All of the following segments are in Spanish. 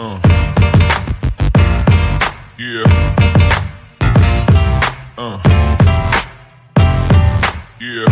Uh. Yeah. Uh. Yeah.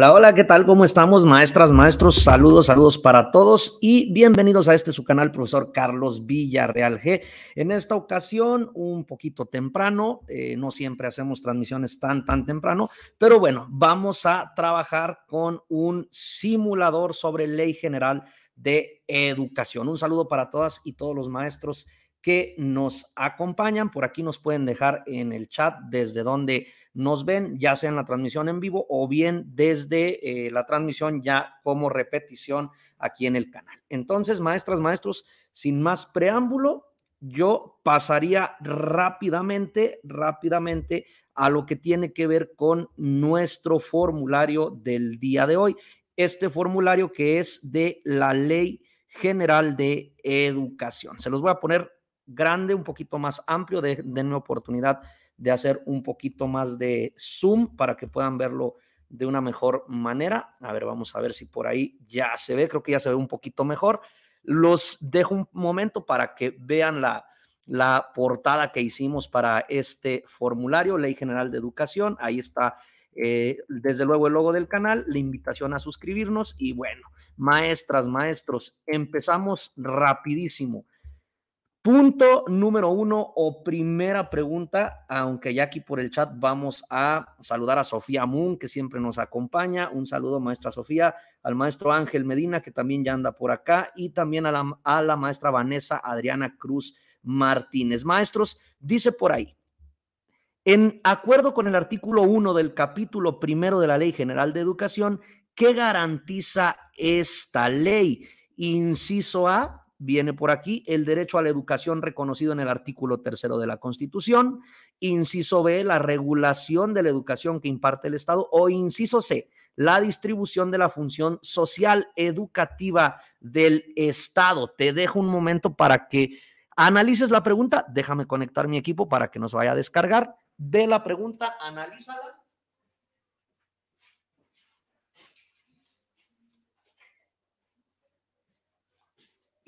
Hola, hola, ¿qué tal? ¿Cómo estamos, maestras, maestros? Saludos, saludos para todos y bienvenidos a este su canal, profesor Carlos Villarreal G. En esta ocasión, un poquito temprano, eh, no siempre hacemos transmisiones tan, tan temprano, pero bueno, vamos a trabajar con un simulador sobre ley general de educación. Un saludo para todas y todos los maestros que nos acompañan. Por aquí nos pueden dejar en el chat desde donde nos ven, ya sea en la transmisión en vivo o bien desde eh, la transmisión ya como repetición aquí en el canal. Entonces, maestras, maestros, sin más preámbulo, yo pasaría rápidamente, rápidamente a lo que tiene que ver con nuestro formulario del día de hoy. Este formulario que es de la ley general de educación. Se los voy a poner grande, un poquito más amplio, de, denme oportunidad de hacer un poquito más de zoom para que puedan verlo de una mejor manera. A ver, vamos a ver si por ahí ya se ve, creo que ya se ve un poquito mejor. Los dejo un momento para que vean la, la portada que hicimos para este formulario, Ley General de Educación. Ahí está, eh, desde luego, el logo del canal, la invitación a suscribirnos y bueno, maestras, maestros, empezamos rapidísimo. Punto número uno o primera pregunta, aunque ya aquí por el chat vamos a saludar a Sofía Moon, que siempre nos acompaña. Un saludo, maestra Sofía, al maestro Ángel Medina, que también ya anda por acá, y también a la, maestra Vanessa Adriana Cruz Martínez. Maestros, dice por ahí, en acuerdo con el artículo 1 del capítulo primero de la Ley General de Educación, ¿qué garantiza esta ley? Inciso A, viene por aquí, el derecho a la educación reconocido en el artículo tercero de la Constitución, inciso B, la regulación de la educación que imparte el Estado, o inciso C, la distribución de la función social educativa del Estado. Te dejo un momento para que analices la pregunta, déjame conectar mi equipo para que nos vaya a descargar. de la pregunta, analízala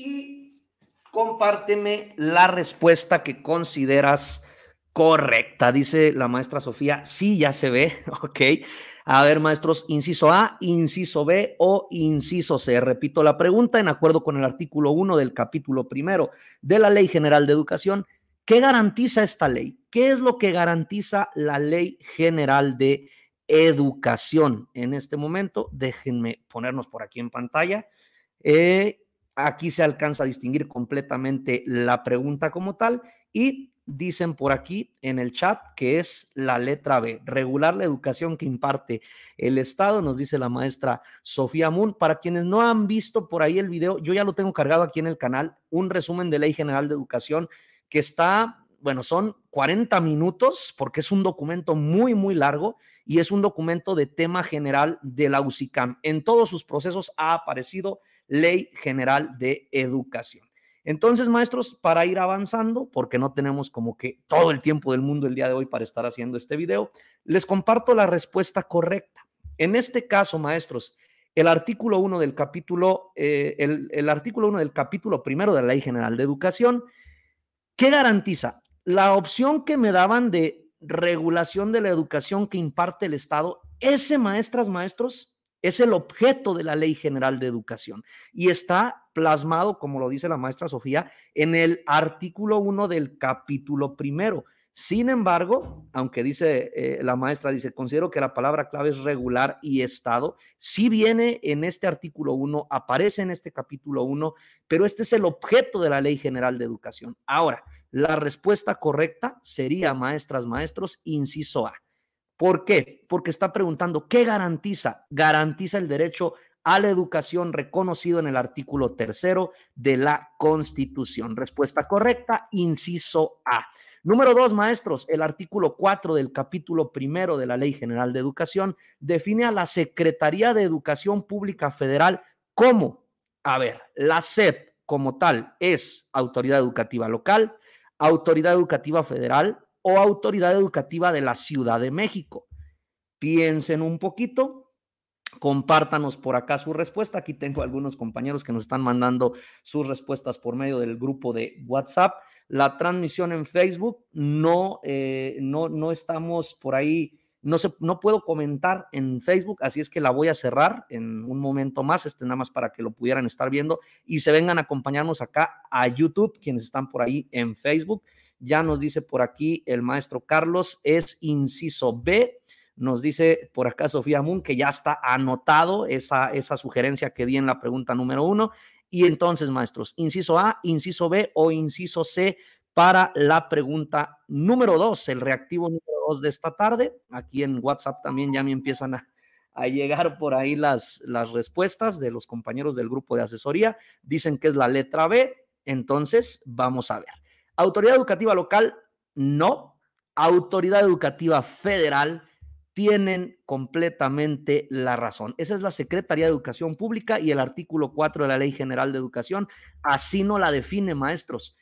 y compárteme la respuesta que consideras correcta. Dice la maestra Sofía, sí, ya se ve, ok. A ver, maestros, inciso A, inciso B o inciso C. Repito la pregunta, en acuerdo con el artículo 1 del capítulo primero de la Ley General de Educación, ¿qué garantiza esta ley? ¿Qué es lo que garantiza la Ley General de Educación? En este momento, déjenme ponernos por aquí en pantalla. Eh, Aquí se alcanza a distinguir completamente la pregunta como tal y dicen por aquí en el chat que es la letra B, regular la educación que imparte el Estado, nos dice la maestra Sofía Moon. Para quienes no han visto por ahí el video, yo ya lo tengo cargado aquí en el canal, un resumen de Ley General de Educación que está, bueno, son 40 minutos porque es un documento muy, muy largo y es un documento de tema general de la UCICAM. En todos sus procesos ha aparecido Ley General de Educación. Entonces, maestros, para ir avanzando, porque no tenemos como que todo el tiempo del mundo el día de hoy para estar haciendo este video, les comparto la respuesta correcta. En este caso, maestros, el artículo 1 del capítulo, eh, el, el artículo 1 del capítulo primero de la Ley General de Educación, ¿qué garantiza? La opción que me daban de regulación de la educación que imparte el Estado, ese, maestras, maestros, es el objeto de la Ley General de Educación y está plasmado, como lo dice la maestra Sofía, en el artículo 1 del capítulo primero. Sin embargo, aunque dice eh, la maestra, dice, considero que la palabra clave es regular y Estado, sí viene en este artículo 1, aparece en este capítulo 1, pero este es el objeto de la Ley General de Educación. Ahora, la respuesta correcta sería, maestras, maestros, inciso A. ¿Por qué? Porque está preguntando, ¿qué garantiza? Garantiza el derecho a la educación reconocido en el artículo tercero de la Constitución. Respuesta correcta, inciso A. Número dos, maestros, el artículo cuatro del capítulo primero de la Ley General de Educación define a la Secretaría de Educación Pública Federal como, a ver, la SEP como tal es autoridad educativa local, autoridad educativa federal, o autoridad educativa de la Ciudad de México. Piensen un poquito, compártanos por acá su respuesta. Aquí tengo algunos compañeros que nos están mandando sus respuestas por medio del grupo de WhatsApp. La transmisión en Facebook, no, eh, no, no estamos por ahí no, se, no puedo comentar en Facebook, así es que la voy a cerrar en un momento más, este nada más para que lo pudieran estar viendo y se vengan a acompañarnos acá a YouTube, quienes están por ahí en Facebook. Ya nos dice por aquí el maestro Carlos, es inciso B. Nos dice por acá Sofía Moon que ya está anotado esa, esa sugerencia que di en la pregunta número uno. Y entonces, maestros, inciso A, inciso B o inciso C, para la pregunta número dos, el reactivo número dos de esta tarde. Aquí en WhatsApp también ya me empiezan a, llegar por ahí las, las respuestas de los compañeros del grupo de asesoría. Dicen que es la letra B, entonces vamos a ver. Autoridad educativa local, no. Autoridad educativa federal, tienen completamente la razón. Esa es la Secretaría de Educación Pública y el artículo 4 de la Ley General de Educación. Así no la define, maestros.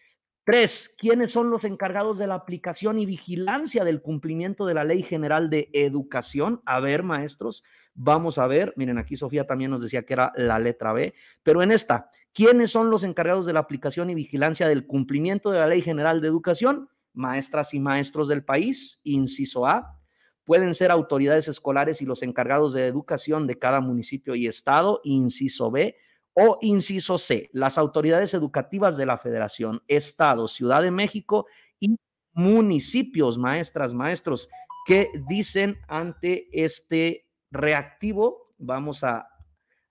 Tres, ¿quiénes son los encargados de la aplicación y vigilancia del cumplimiento de la Ley General de Educación? A ver, maestros, vamos a ver. Miren, aquí Sofía también nos decía que era la letra B, pero en esta, ¿quiénes son los encargados de la aplicación y vigilancia del cumplimiento de la Ley General de Educación? Maestras y maestros del país, inciso A. Pueden ser autoridades escolares y los encargados de educación de cada municipio y estado, inciso B o inciso C, las autoridades educativas de la Federación, Estado, Ciudad de México y municipios, maestras, maestros, ¿qué dicen ante este reactivo? Vamos a,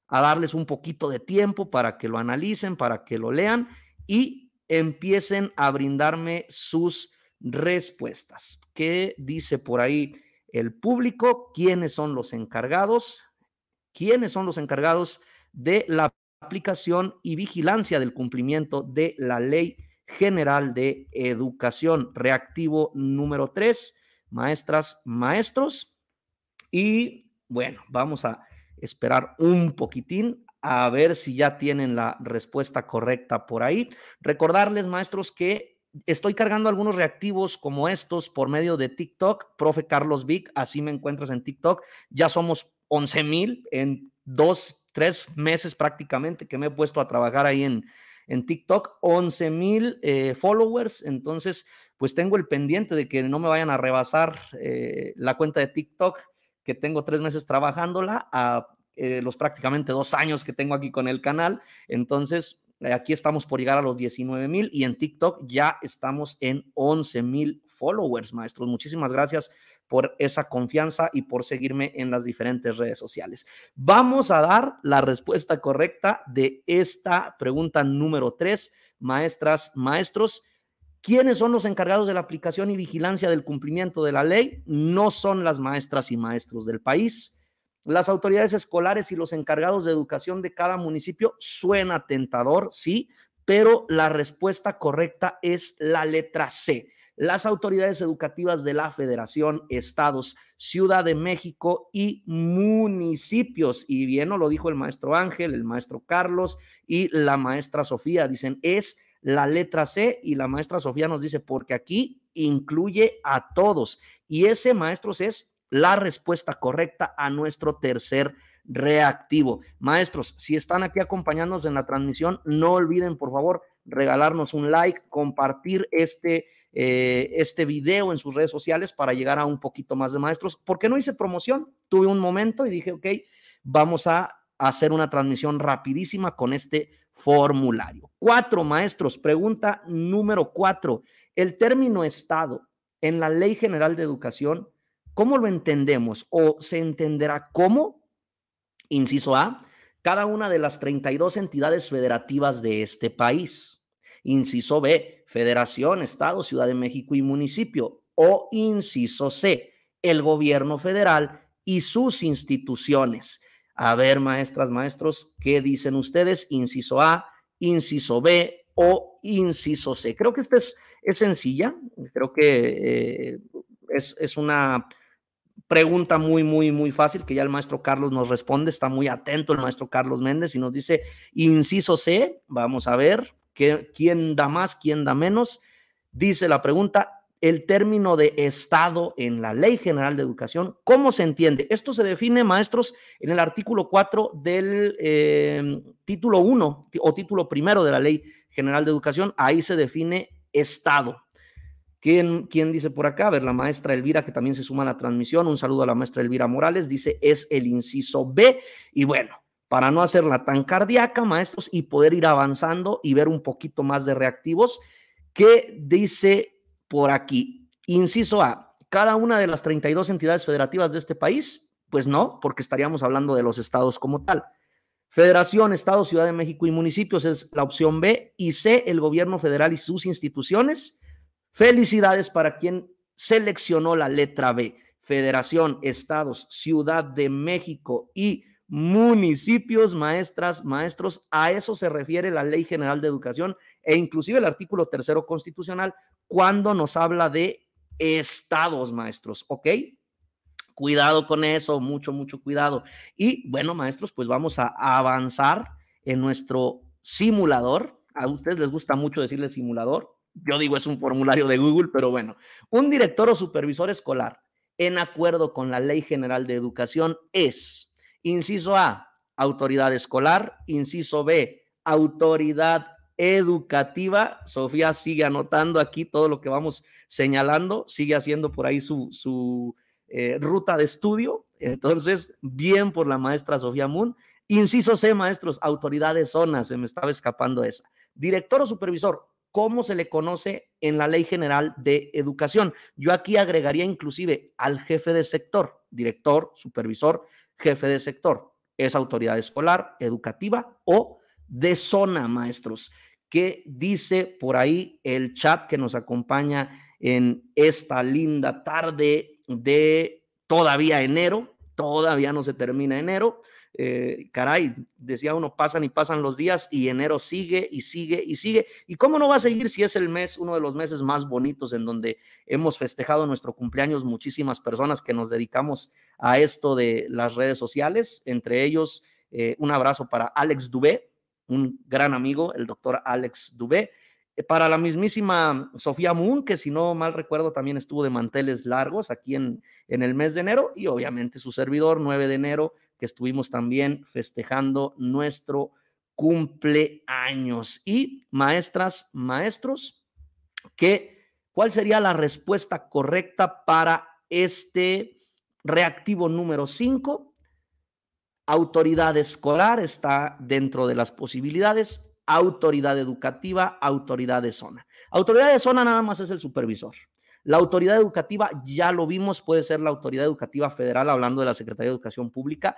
a darles un poquito de tiempo para que lo analicen, para que lo lean y empiecen a brindarme sus respuestas. ¿Qué dice por ahí el público? ¿Quiénes son los encargados? ¿Quiénes son los encargados de la aplicación y vigilancia del cumplimiento de la Ley General de Educación. Reactivo número 3, maestras, maestros. Y bueno, vamos a esperar un poquitín a ver si ya tienen la respuesta correcta por ahí. Recordarles, maestros, que estoy cargando algunos reactivos como estos por medio de TikTok. Profe Carlos Vic, así me encuentras en TikTok. Ya somos 11 mil en dos tres meses prácticamente que me he puesto a trabajar ahí en, en TikTok, 11 mil eh, followers, entonces pues tengo el pendiente de que no me vayan a rebasar eh, la cuenta de TikTok que tengo tres meses trabajándola a eh, los prácticamente dos años que tengo aquí con el canal, entonces aquí estamos por llegar a los 19 mil y en TikTok ya estamos en 11 mil followers, maestros. Muchísimas gracias por esa confianza y por seguirme en las diferentes redes sociales. Vamos a dar la respuesta correcta de esta pregunta número tres, maestras, maestros. ¿Quiénes son los encargados de la aplicación y vigilancia del cumplimiento de la ley? No son las maestras y maestros del país. Las autoridades escolares y los encargados de educación de cada municipio suena tentador, sí, pero la respuesta correcta es la letra C las autoridades educativas de la Federación, Estados, Ciudad de México y municipios. Y bien, lo dijo el maestro Ángel, el maestro Carlos y la maestra Sofía. Dicen, es la letra C y la maestra Sofía nos dice, porque aquí incluye a todos. Y ese, maestros, es la respuesta correcta a nuestro tercer reactivo. Maestros, si están aquí acompañándonos en la transmisión, no olviden, por favor, regalarnos un like, compartir este, eh, este video en sus redes sociales para llegar a un poquito más de maestros. porque no hice promoción? Tuve un momento y dije, ok, vamos a hacer una transmisión rapidísima con este formulario. Cuatro maestros, pregunta número cuatro. El término Estado en la Ley General de Educación, ¿cómo lo entendemos o se entenderá cómo? Inciso A, cada una de las 32 entidades federativas de este país. Inciso B, Federación, Estado, Ciudad de México y municipio. O inciso C, el gobierno federal y sus instituciones. A ver, maestras, maestros, ¿qué dicen ustedes? Inciso A, inciso B o inciso C. Creo que esta es, es sencilla, creo que eh, es, es, una pregunta muy, muy, muy fácil que ya el maestro Carlos nos responde. Está muy atento el maestro Carlos Méndez y nos dice, inciso C, vamos a ver quién da más, quién da menos. Dice la pregunta, el término de Estado en la Ley General de Educación, ¿cómo se entiende? Esto se define, maestros, en el artículo 4 del eh, título 1 o título primero de la Ley General de Educación. Ahí se define Estado. ¿Quién, dice por acá? A ver, la maestra Elvira, que también se suma a la transmisión. Un saludo a la maestra Elvira Morales. Dice, es el inciso B. Y bueno, para no hacerla tan cardíaca, maestros, y poder ir avanzando y ver un poquito más de reactivos, ¿qué dice por aquí? Inciso A, cada una de las 32 entidades federativas de este país, pues no, porque estaríamos hablando de los estados como tal. Federación, Estado, Ciudad de México y municipios es la opción B y C, el gobierno federal y sus instituciones Felicidades para quien seleccionó la letra B. Federación, estados, Ciudad de México y municipios, maestras, maestros. A eso se refiere la Ley General de Educación e inclusive el artículo tercero constitucional cuando nos habla de estados, maestros, ¿ok? Cuidado con eso, mucho, mucho cuidado. Y bueno, maestros, pues vamos a avanzar en nuestro simulador. A ustedes les gusta mucho decirle simulador, yo digo es un formulario de Google, pero bueno, un director o supervisor escolar en acuerdo con la Ley General de Educación es, inciso A, autoridad escolar, inciso B, autoridad educativa. Sofía sigue anotando aquí todo lo que vamos señalando, sigue haciendo por ahí su, su eh, ruta de estudio. Entonces, bien por la maestra Sofía Moon. Inciso C, maestros, autoridad de zona, se me estaba escapando esa. Director o supervisor, ¿Cómo se le conoce en la Ley General de Educación. Yo aquí agregaría inclusive al jefe de sector, director, supervisor, jefe de sector. Es autoridad escolar, educativa o de zona, maestros. ¿Qué dice por ahí el chat que nos acompaña en esta linda tarde de todavía enero? Todavía no se termina enero. Eh, caray, decía uno, pasan y pasan los días y enero sigue y sigue y sigue. ¿Y cómo no va a seguir si es el mes, uno de los meses más bonitos en donde hemos festejado nuestro cumpleaños muchísimas personas que nos dedicamos a esto de las redes sociales? Entre ellos, eh, un abrazo para Alex Dubé, un gran amigo, el doctor Alex Dubé. Eh, para la mismísima Sofía Moon, que si no mal recuerdo también estuvo de manteles largos aquí en, en el mes de enero, y obviamente su servidor, 9 de enero, que estuvimos también festejando nuestro cumpleaños. Y maestras, maestros, ¿cuál sería la respuesta correcta para este reactivo número 5? Autoridad escolar está dentro de las posibilidades, autoridad educativa, autoridad de zona. Autoridad de zona nada más es el supervisor. La autoridad educativa, ya lo vimos, puede ser la autoridad educativa federal, hablando de la Secretaría de Educación Pública,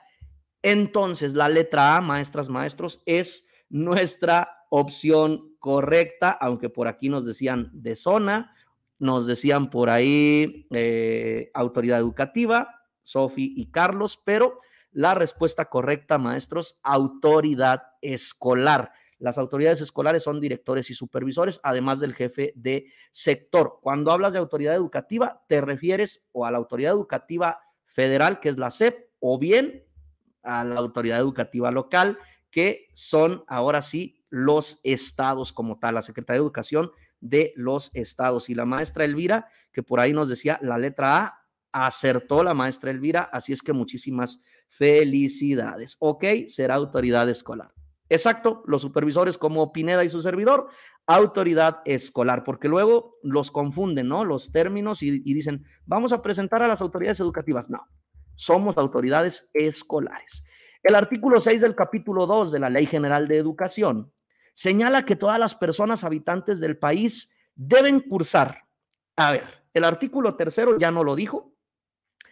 entonces, la letra A, maestras, maestros, es nuestra opción correcta, aunque por aquí nos decían de zona, nos decían por ahí eh, autoridad educativa, Sofi y Carlos, pero la respuesta correcta, maestros, autoridad escolar. Las autoridades escolares son directores y supervisores, además del jefe de sector. Cuando hablas de autoridad educativa, te refieres o a la autoridad educativa federal, que es la SEP, o bien a la autoridad educativa local, que son ahora sí los estados como tal, la Secretaría de Educación de los estados. Y la maestra Elvira, que por ahí nos decía la letra A, acertó la maestra Elvira, así es que muchísimas felicidades. Ok, será autoridad escolar. Exacto, los supervisores como Pineda y su servidor, autoridad escolar, porque luego los confunden, ¿no? Los términos y dicen, vamos a presentar a las autoridades educativas. No, somos autoridades escolares. El artículo 6 del capítulo 2 de la Ley General de Educación señala que todas las personas habitantes del país deben cursar. A ver, el artículo tercero ya no lo dijo.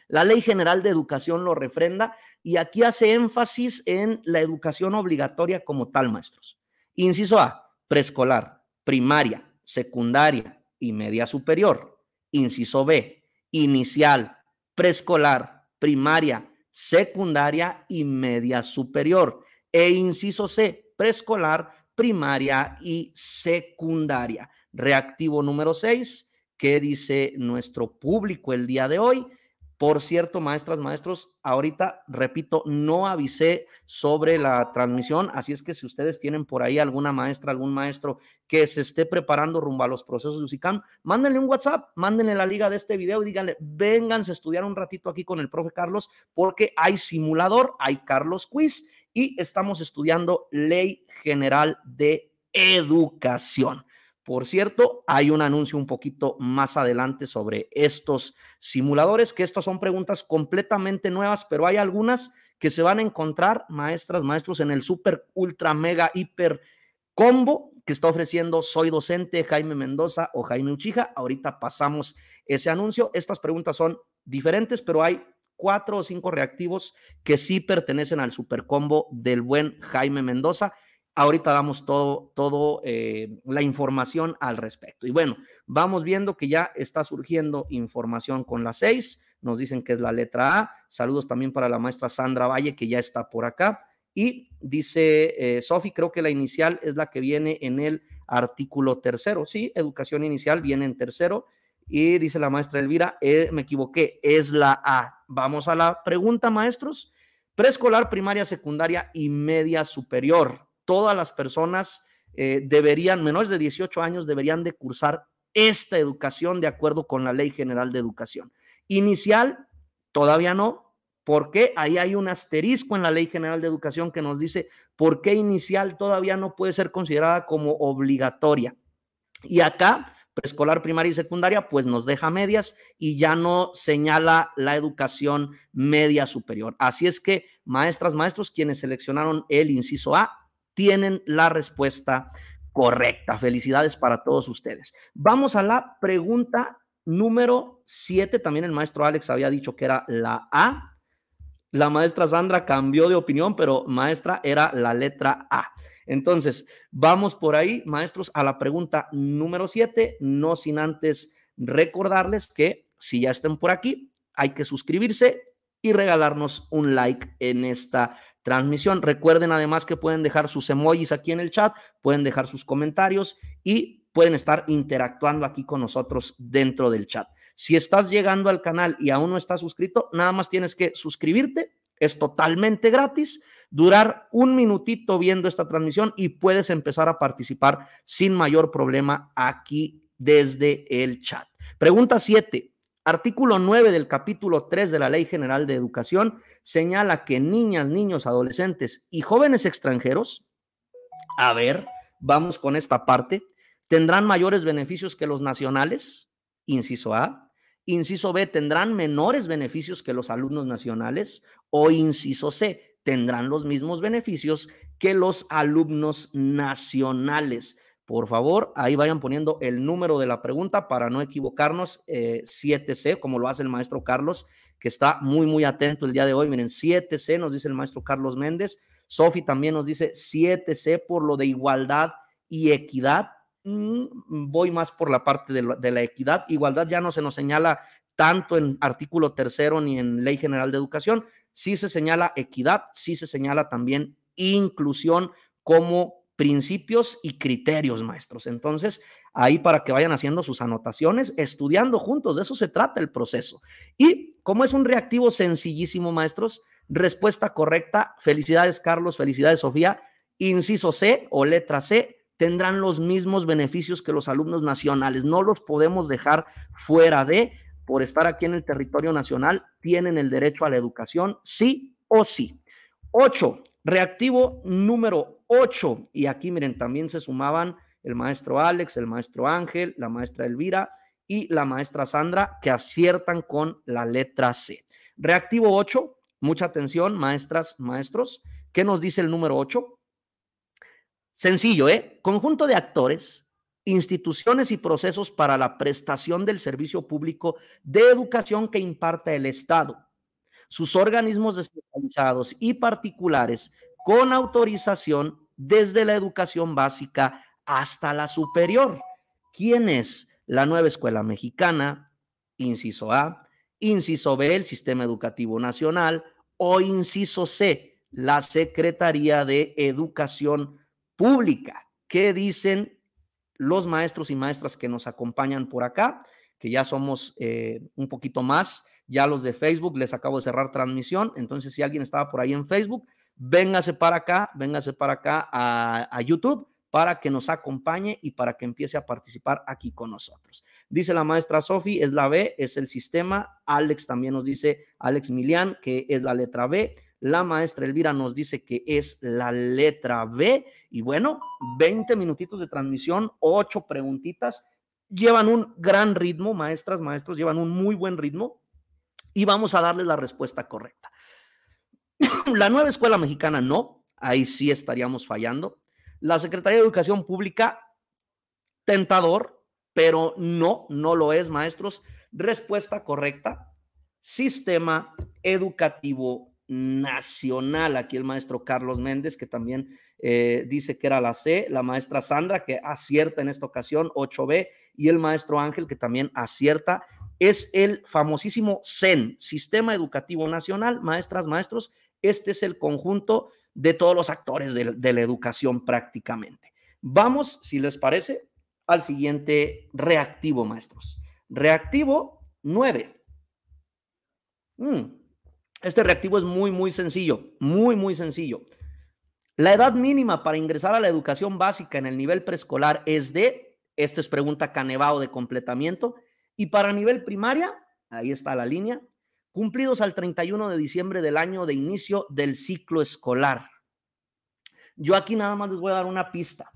La Ley General de Educación lo refrenda y aquí hace énfasis en la educación obligatoria como tal, maestros. Inciso A, preescolar, primaria, secundaria y media superior. Inciso B, inicial, preescolar, primaria, secundaria y media superior. E inciso C, preescolar, primaria y secundaria. Reactivo número 6, ¿Qué dice nuestro público el día de hoy? Por cierto, maestras, maestros, ahorita, repito, no avisé sobre la transmisión, así es que si ustedes tienen por ahí alguna maestra, algún maestro que se esté preparando rumbo a los procesos de UCICAM, mándenle un WhatsApp, mándenle la liga de este video y díganle, vénganse a estudiar un ratito aquí con el profe Carlos, porque hay simulador, hay Carlos Quiz y estamos estudiando Ley General de Educación. Por cierto, hay un anuncio un poquito más adelante sobre estos simuladores, que estas son preguntas completamente nuevas, pero hay algunas que se van a encontrar, maestras, maestros, en el super, ultra, mega, hiper combo que está ofreciendo Soy Docente, Jaime Mendoza o Jaime Uchija. Ahorita pasamos ese anuncio. Estas preguntas son diferentes, pero hay cuatro o cinco reactivos que sí pertenecen al super combo del buen Jaime Mendoza Ahorita damos todo, todo eh, la información al respecto. Y bueno, vamos viendo que ya está surgiendo información con las seis. Nos dicen que es la letra A. Saludos también para la maestra Sandra Valle, que ya está por acá. Y dice eh, Sofi, creo que la inicial es la que viene en el artículo tercero. Sí, educación inicial viene en tercero. Y dice la maestra Elvira, eh, me equivoqué, es la A. Vamos a la pregunta, maestros. Preescolar, primaria, secundaria y media superior todas las personas eh, deberían, menores de 18 años, deberían de cursar esta educación de acuerdo con la Ley General de Educación. Inicial, todavía no, porque ahí hay un asterisco en la Ley General de Educación que nos dice por qué inicial todavía no puede ser considerada como obligatoria. Y acá, preescolar, primaria y secundaria, pues nos deja medias y ya no señala la educación media superior. Así es que, maestras, maestros, quienes seleccionaron el inciso A, tienen la respuesta correcta. Felicidades para todos ustedes. Vamos a la pregunta número 7. También el maestro Alex había dicho que era la A. La maestra Sandra cambió de opinión, pero maestra era la letra A. Entonces, vamos por ahí, maestros, a la pregunta número 7, no sin antes recordarles que si ya están por aquí, hay que suscribirse y regalarnos un like en esta transmisión. Recuerden además que pueden dejar sus emojis aquí en el chat, pueden dejar sus comentarios y pueden estar interactuando aquí con nosotros dentro del chat. Si estás llegando al canal y aún no estás suscrito, nada más tienes que suscribirte, es totalmente gratis, durar un minutito viendo esta transmisión y puedes empezar a participar sin mayor problema aquí desde el chat. Pregunta 7. Artículo 9 del capítulo 3 de la Ley General de Educación señala que niñas, niños, adolescentes y jóvenes extranjeros, a ver, vamos con esta parte, tendrán mayores beneficios que los nacionales, inciso A. Inciso B, tendrán menores beneficios que los alumnos nacionales. O inciso C, tendrán los mismos beneficios que los alumnos nacionales. Por favor, ahí vayan poniendo el número de la pregunta para no equivocarnos, 7C, eh, como lo hace el maestro Carlos, que está muy, muy atento el día de hoy. Miren, 7C nos dice el maestro Carlos Méndez. Sofi también nos dice 7C por lo de igualdad y equidad. Mm, voy más por la parte de la, de la equidad. Igualdad ya no se nos señala tanto en artículo tercero ni en Ley General de Educación. Sí se señala equidad, sí se señala también inclusión como principios y criterios, maestros. Entonces, ahí para que vayan haciendo sus anotaciones, estudiando juntos, de eso se trata el proceso. Y como es un reactivo sencillísimo, maestros, respuesta correcta, felicidades Carlos, felicidades Sofía, inciso C o letra C, tendrán los mismos beneficios que los alumnos nacionales. No los podemos dejar fuera de, por estar aquí en el territorio nacional, tienen el derecho a la educación, sí o sí. Ocho, reactivo número ocho. Y aquí, miren, también se sumaban el maestro Alex, el maestro Ángel, la maestra Elvira y la maestra Sandra, que aciertan con la letra C. Reactivo 8, mucha atención, maestras, maestros. ¿Qué nos dice el número 8? Sencillo, ¿eh? Conjunto de actores, instituciones y procesos para la prestación del servicio público de educación que imparte el Estado, sus organismos descentralizados y particulares con autorización desde la educación básica hasta la superior. ¿Quién es la nueva escuela mexicana? Inciso A, inciso B, el Sistema Educativo Nacional, o inciso C, la Secretaría de Educación Pública. ¿Qué dicen los maestros y maestras que nos acompañan por acá? Que ya somos eh, un poquito más, ya los de Facebook, les acabo de cerrar transmisión, entonces si alguien estaba por ahí en Facebook, véngase para acá, véngase para acá a, YouTube para que nos acompañe y para que empiece a participar aquí con nosotros. Dice la maestra Sofi, es la B, es el sistema. Alex también nos dice, Alex Milian, que es la letra B. La maestra Elvira nos dice que es la letra B. Y bueno, 20 minutitos de transmisión, 8 preguntitas. Llevan un gran ritmo, maestras, maestros, llevan un muy buen ritmo y vamos a darles la respuesta correcta. La nueva escuela mexicana no, ahí sí estaríamos fallando. La Secretaría de Educación Pública, tentador, pero no, no lo es, maestros. Respuesta correcta, sistema educativo nacional. Aquí el maestro Carlos Méndez, que también eh, dice que era la C, la maestra Sandra, que acierta en esta ocasión, 8B, y el maestro Ángel, que también acierta. Es el famosísimo CEN, Sistema Educativo Nacional, maestras, maestros, este es el conjunto de todos los actores de, la educación prácticamente. Vamos, si les parece, al siguiente reactivo, maestros. Reactivo 9. Mm, este reactivo es muy, muy sencillo, muy, muy sencillo. La edad mínima para ingresar a la educación básica en el nivel preescolar es de, esta es pregunta canevao de completamiento, y para nivel primaria, ahí está la línea, cumplidos al 31 de diciembre del año de inicio del ciclo escolar. Yo aquí nada más les voy a dar una pista.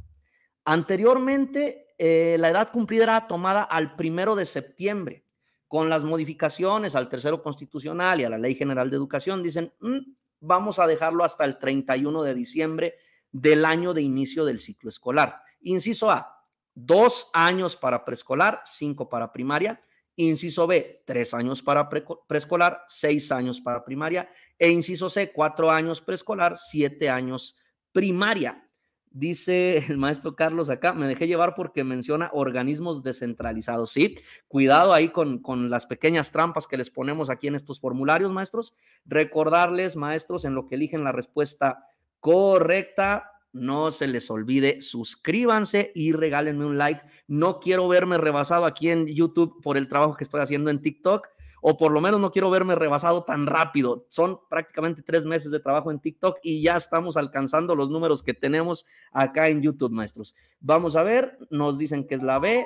Anteriormente, eh, la edad cumplida era tomada al primero de septiembre. Con las modificaciones al tercero constitucional y a la Ley General de Educación, dicen, mm, vamos a dejarlo hasta el 31 de diciembre del año de inicio del ciclo escolar. Inciso A, dos años para preescolar, cinco para primaria, Inciso B, tres años para preescolar, seis años para primaria. E inciso C, cuatro años preescolar, siete años primaria. Dice el maestro Carlos acá, me dejé llevar porque menciona organismos descentralizados. Sí, cuidado ahí con, con las pequeñas trampas que les ponemos aquí en estos formularios, maestros. Recordarles, maestros, en lo que eligen la respuesta correcta, no se les olvide, suscríbanse y regálenme un like. No quiero verme rebasado aquí en YouTube por el trabajo que estoy haciendo en TikTok, o por lo menos no quiero verme rebasado tan rápido. Son prácticamente tres meses de trabajo en TikTok y ya estamos alcanzando los números que tenemos acá en YouTube, maestros. Vamos a ver, nos dicen que es la B,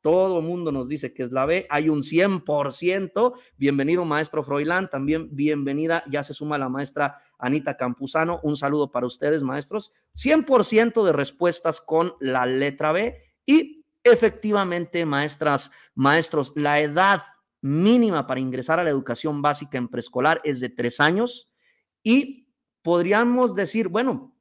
todo el mundo nos dice que es la B, hay un 100%. Bienvenido, maestro Froilán, también bienvenida, ya se suma la maestra Anita Campuzano. Un saludo para ustedes, maestros. 100% de respuestas con la letra B y efectivamente, maestras, maestros, la edad mínima para ingresar a la educación básica en preescolar es de tres años y podríamos decir, bueno,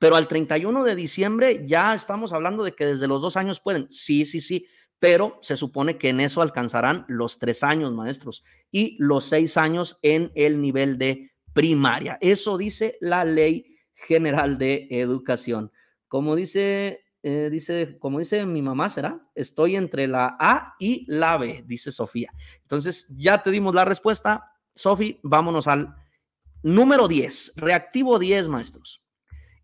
pero al 31 de diciembre ya estamos hablando de que desde los dos años pueden. Sí, sí, sí, pero se supone que en eso alcanzarán los tres años, maestros, y los seis años en el nivel de primaria. Eso dice la ley general de educación. Como dice, eh, dice, como dice mi mamá, será, estoy entre la A y la B, dice Sofía. Entonces, ya te dimos la respuesta. Sofi, vámonos al número 10, reactivo 10, maestros.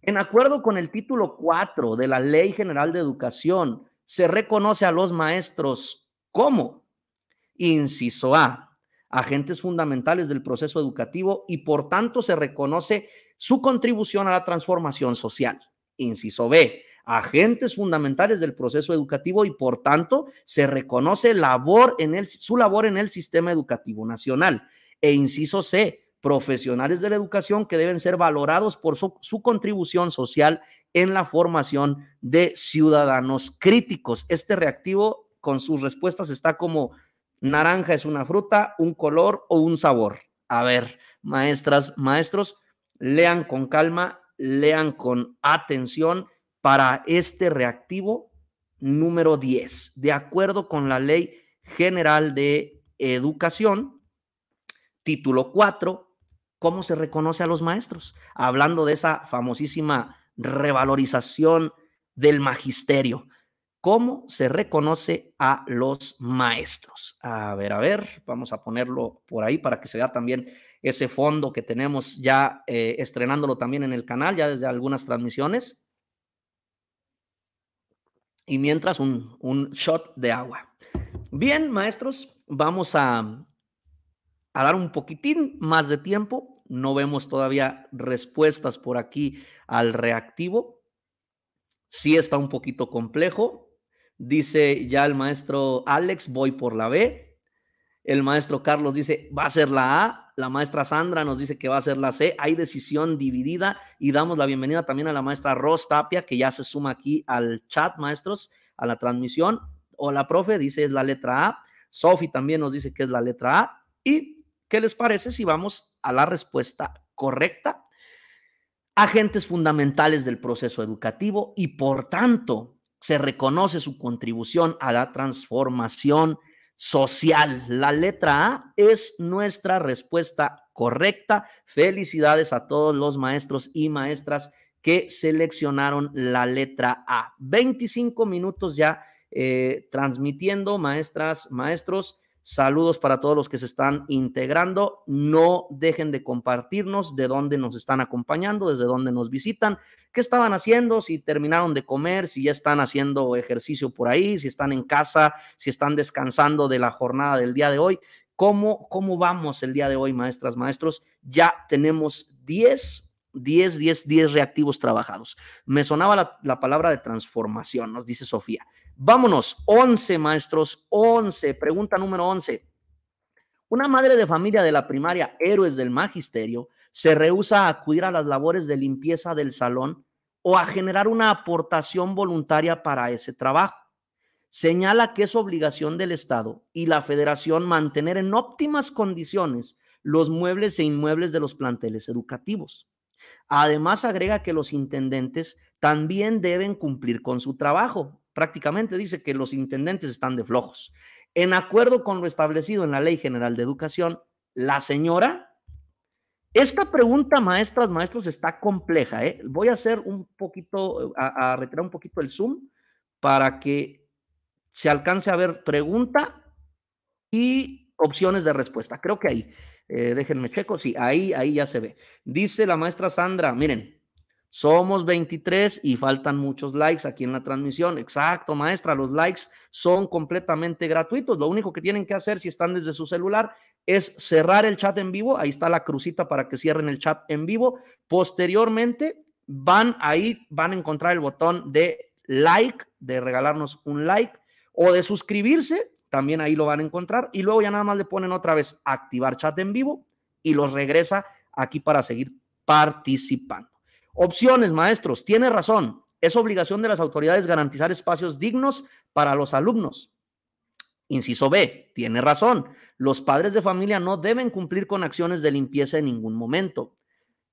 En acuerdo con el título 4 de la Ley General de Educación, se reconoce a los maestros como, inciso A, agentes fundamentales del proceso educativo y por tanto se reconoce su contribución a la transformación social. Inciso B, agentes fundamentales del proceso educativo y por tanto se reconoce labor en el, su labor en el sistema educativo nacional. E inciso C, profesionales de la educación que deben ser valorados por su, su contribución social en la formación de ciudadanos críticos. Este reactivo con sus respuestas está como naranja es una fruta, un color o un sabor. A ver, maestras, maestros, lean con calma, lean con atención para este reactivo número 10. De acuerdo con la Ley General de Educación, título 4, ¿cómo se reconoce a los maestros? Hablando de esa famosísima revalorización del magisterio. ¿Cómo se reconoce a los maestros? A ver, a ver, vamos a ponerlo por ahí para que se vea también ese fondo que tenemos ya eh, estrenándolo también en el canal, ya desde algunas transmisiones. Y mientras un, shot de agua. Bien, maestros, vamos a, a dar un poquitín más de tiempo no vemos todavía respuestas por aquí al reactivo. Sí está un poquito complejo. Dice ya el maestro Alex, voy por la B. El maestro Carlos dice, va a ser la A. La maestra Sandra nos dice que va a ser la C. Hay decisión dividida y damos la bienvenida también a la maestra ross Tapia, que ya se suma aquí al chat, maestros, a la transmisión. Hola, profe, dice es la letra A. Sofi también nos dice que es la letra A. Y ¿Qué les parece si vamos a la respuesta correcta? Agentes fundamentales del proceso educativo y por tanto se reconoce su contribución a la transformación social. La letra A es nuestra respuesta correcta. Felicidades a todos los maestros y maestras que seleccionaron la letra A. 25 minutos ya eh, transmitiendo, maestras, maestros. Saludos para todos los que se están integrando. No dejen de compartirnos de dónde nos están acompañando, desde dónde nos visitan, qué estaban haciendo, si terminaron de comer, si ya están haciendo ejercicio por ahí, si están en casa, si están descansando de la jornada del día de hoy. ¿Cómo, cómo vamos el día de hoy, maestras, maestros? Ya tenemos 10 10, 10, 10 reactivos trabajados. Me sonaba la, la, palabra de transformación, nos dice Sofía. Vámonos, 11 maestros, 11. Pregunta número 11. Una madre de familia de la primaria, héroes del magisterio, se rehúsa a acudir a las labores de limpieza del salón o a generar una aportación voluntaria para ese trabajo. Señala que es obligación del Estado y la Federación mantener en óptimas condiciones los muebles e inmuebles de los planteles educativos. Además, agrega que los intendentes también deben cumplir con su trabajo, prácticamente dice que los intendentes están de flojos. En acuerdo con lo establecido en la Ley General de Educación, la señora, esta pregunta, maestras, maestros, está compleja. ¿eh? Voy a hacer un poquito, a, retirar un poquito el zoom para que se alcance a ver pregunta y opciones de respuesta. Creo que ahí, eh, déjenme checo, sí, ahí, ahí ya se ve. Dice la maestra Sandra, miren, somos 23 y faltan muchos likes aquí en la transmisión. Exacto, maestra, los likes son completamente gratuitos. Lo único que tienen que hacer si están desde su celular es cerrar el chat en vivo. Ahí está la crucita para que cierren el chat en vivo. Posteriormente, van ahí, van a encontrar el botón de like, de regalarnos un like o de suscribirse. También ahí lo van a encontrar. Y luego ya nada más le ponen otra vez activar chat en vivo y los regresa aquí para seguir participando. Opciones, maestros, tiene razón. Es obligación de las autoridades garantizar espacios dignos para los alumnos. Inciso B, tiene razón. Los padres de familia no deben cumplir con acciones de limpieza en ningún momento.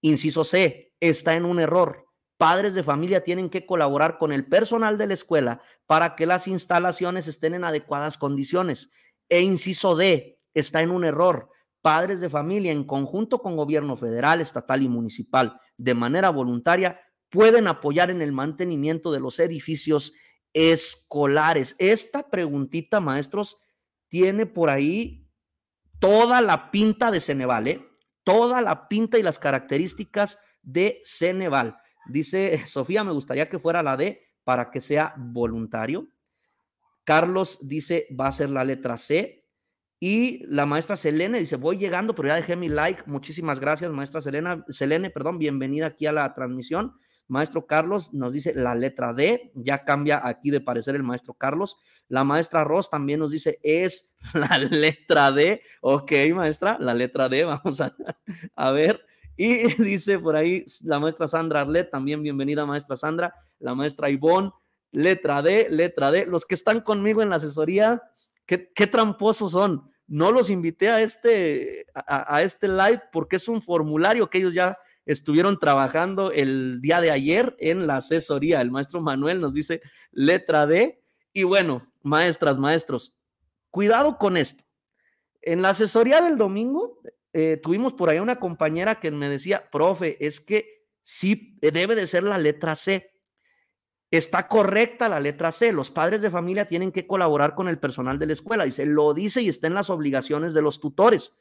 Inciso C, está en un error. Padres de familia tienen que colaborar con el personal de la escuela para que las instalaciones estén en adecuadas condiciones. E inciso D, está en un error padres de familia en conjunto con gobierno federal, estatal y municipal de manera voluntaria pueden apoyar en el mantenimiento de los edificios escolares. Esta preguntita, maestros, tiene por ahí toda la pinta de Ceneval, ¿eh? toda la pinta y las características de Ceneval. Dice Sofía, me gustaría que fuera la D para que sea voluntario. Carlos dice, va a ser la letra C. Y la maestra Selene dice, voy llegando, pero ya dejé mi like. Muchísimas gracias, maestra Selena, Selene, perdón, bienvenida aquí a la transmisión. Maestro Carlos nos dice la letra D, ya cambia aquí de parecer el maestro Carlos. La maestra Ross también nos dice es la letra D. Ok, maestra, la letra D, vamos a, a ver. Y dice por ahí la maestra Sandra Arlet, también bienvenida maestra Sandra, la maestra Ivonne, letra D, letra D. Los que están conmigo en la asesoría, qué, tramposos son. No los invité a este, a, este live porque es un formulario que ellos ya estuvieron trabajando el día de ayer en la asesoría. El maestro Manuel nos dice letra D. Y bueno, maestras, maestros, cuidado con esto. En la asesoría del domingo eh, tuvimos por ahí una compañera que me decía, profe, es que sí debe de ser la letra C. Está correcta la letra C. Los padres de familia tienen que colaborar con el personal de la escuela. Dice, lo dice y está en las obligaciones de los tutores.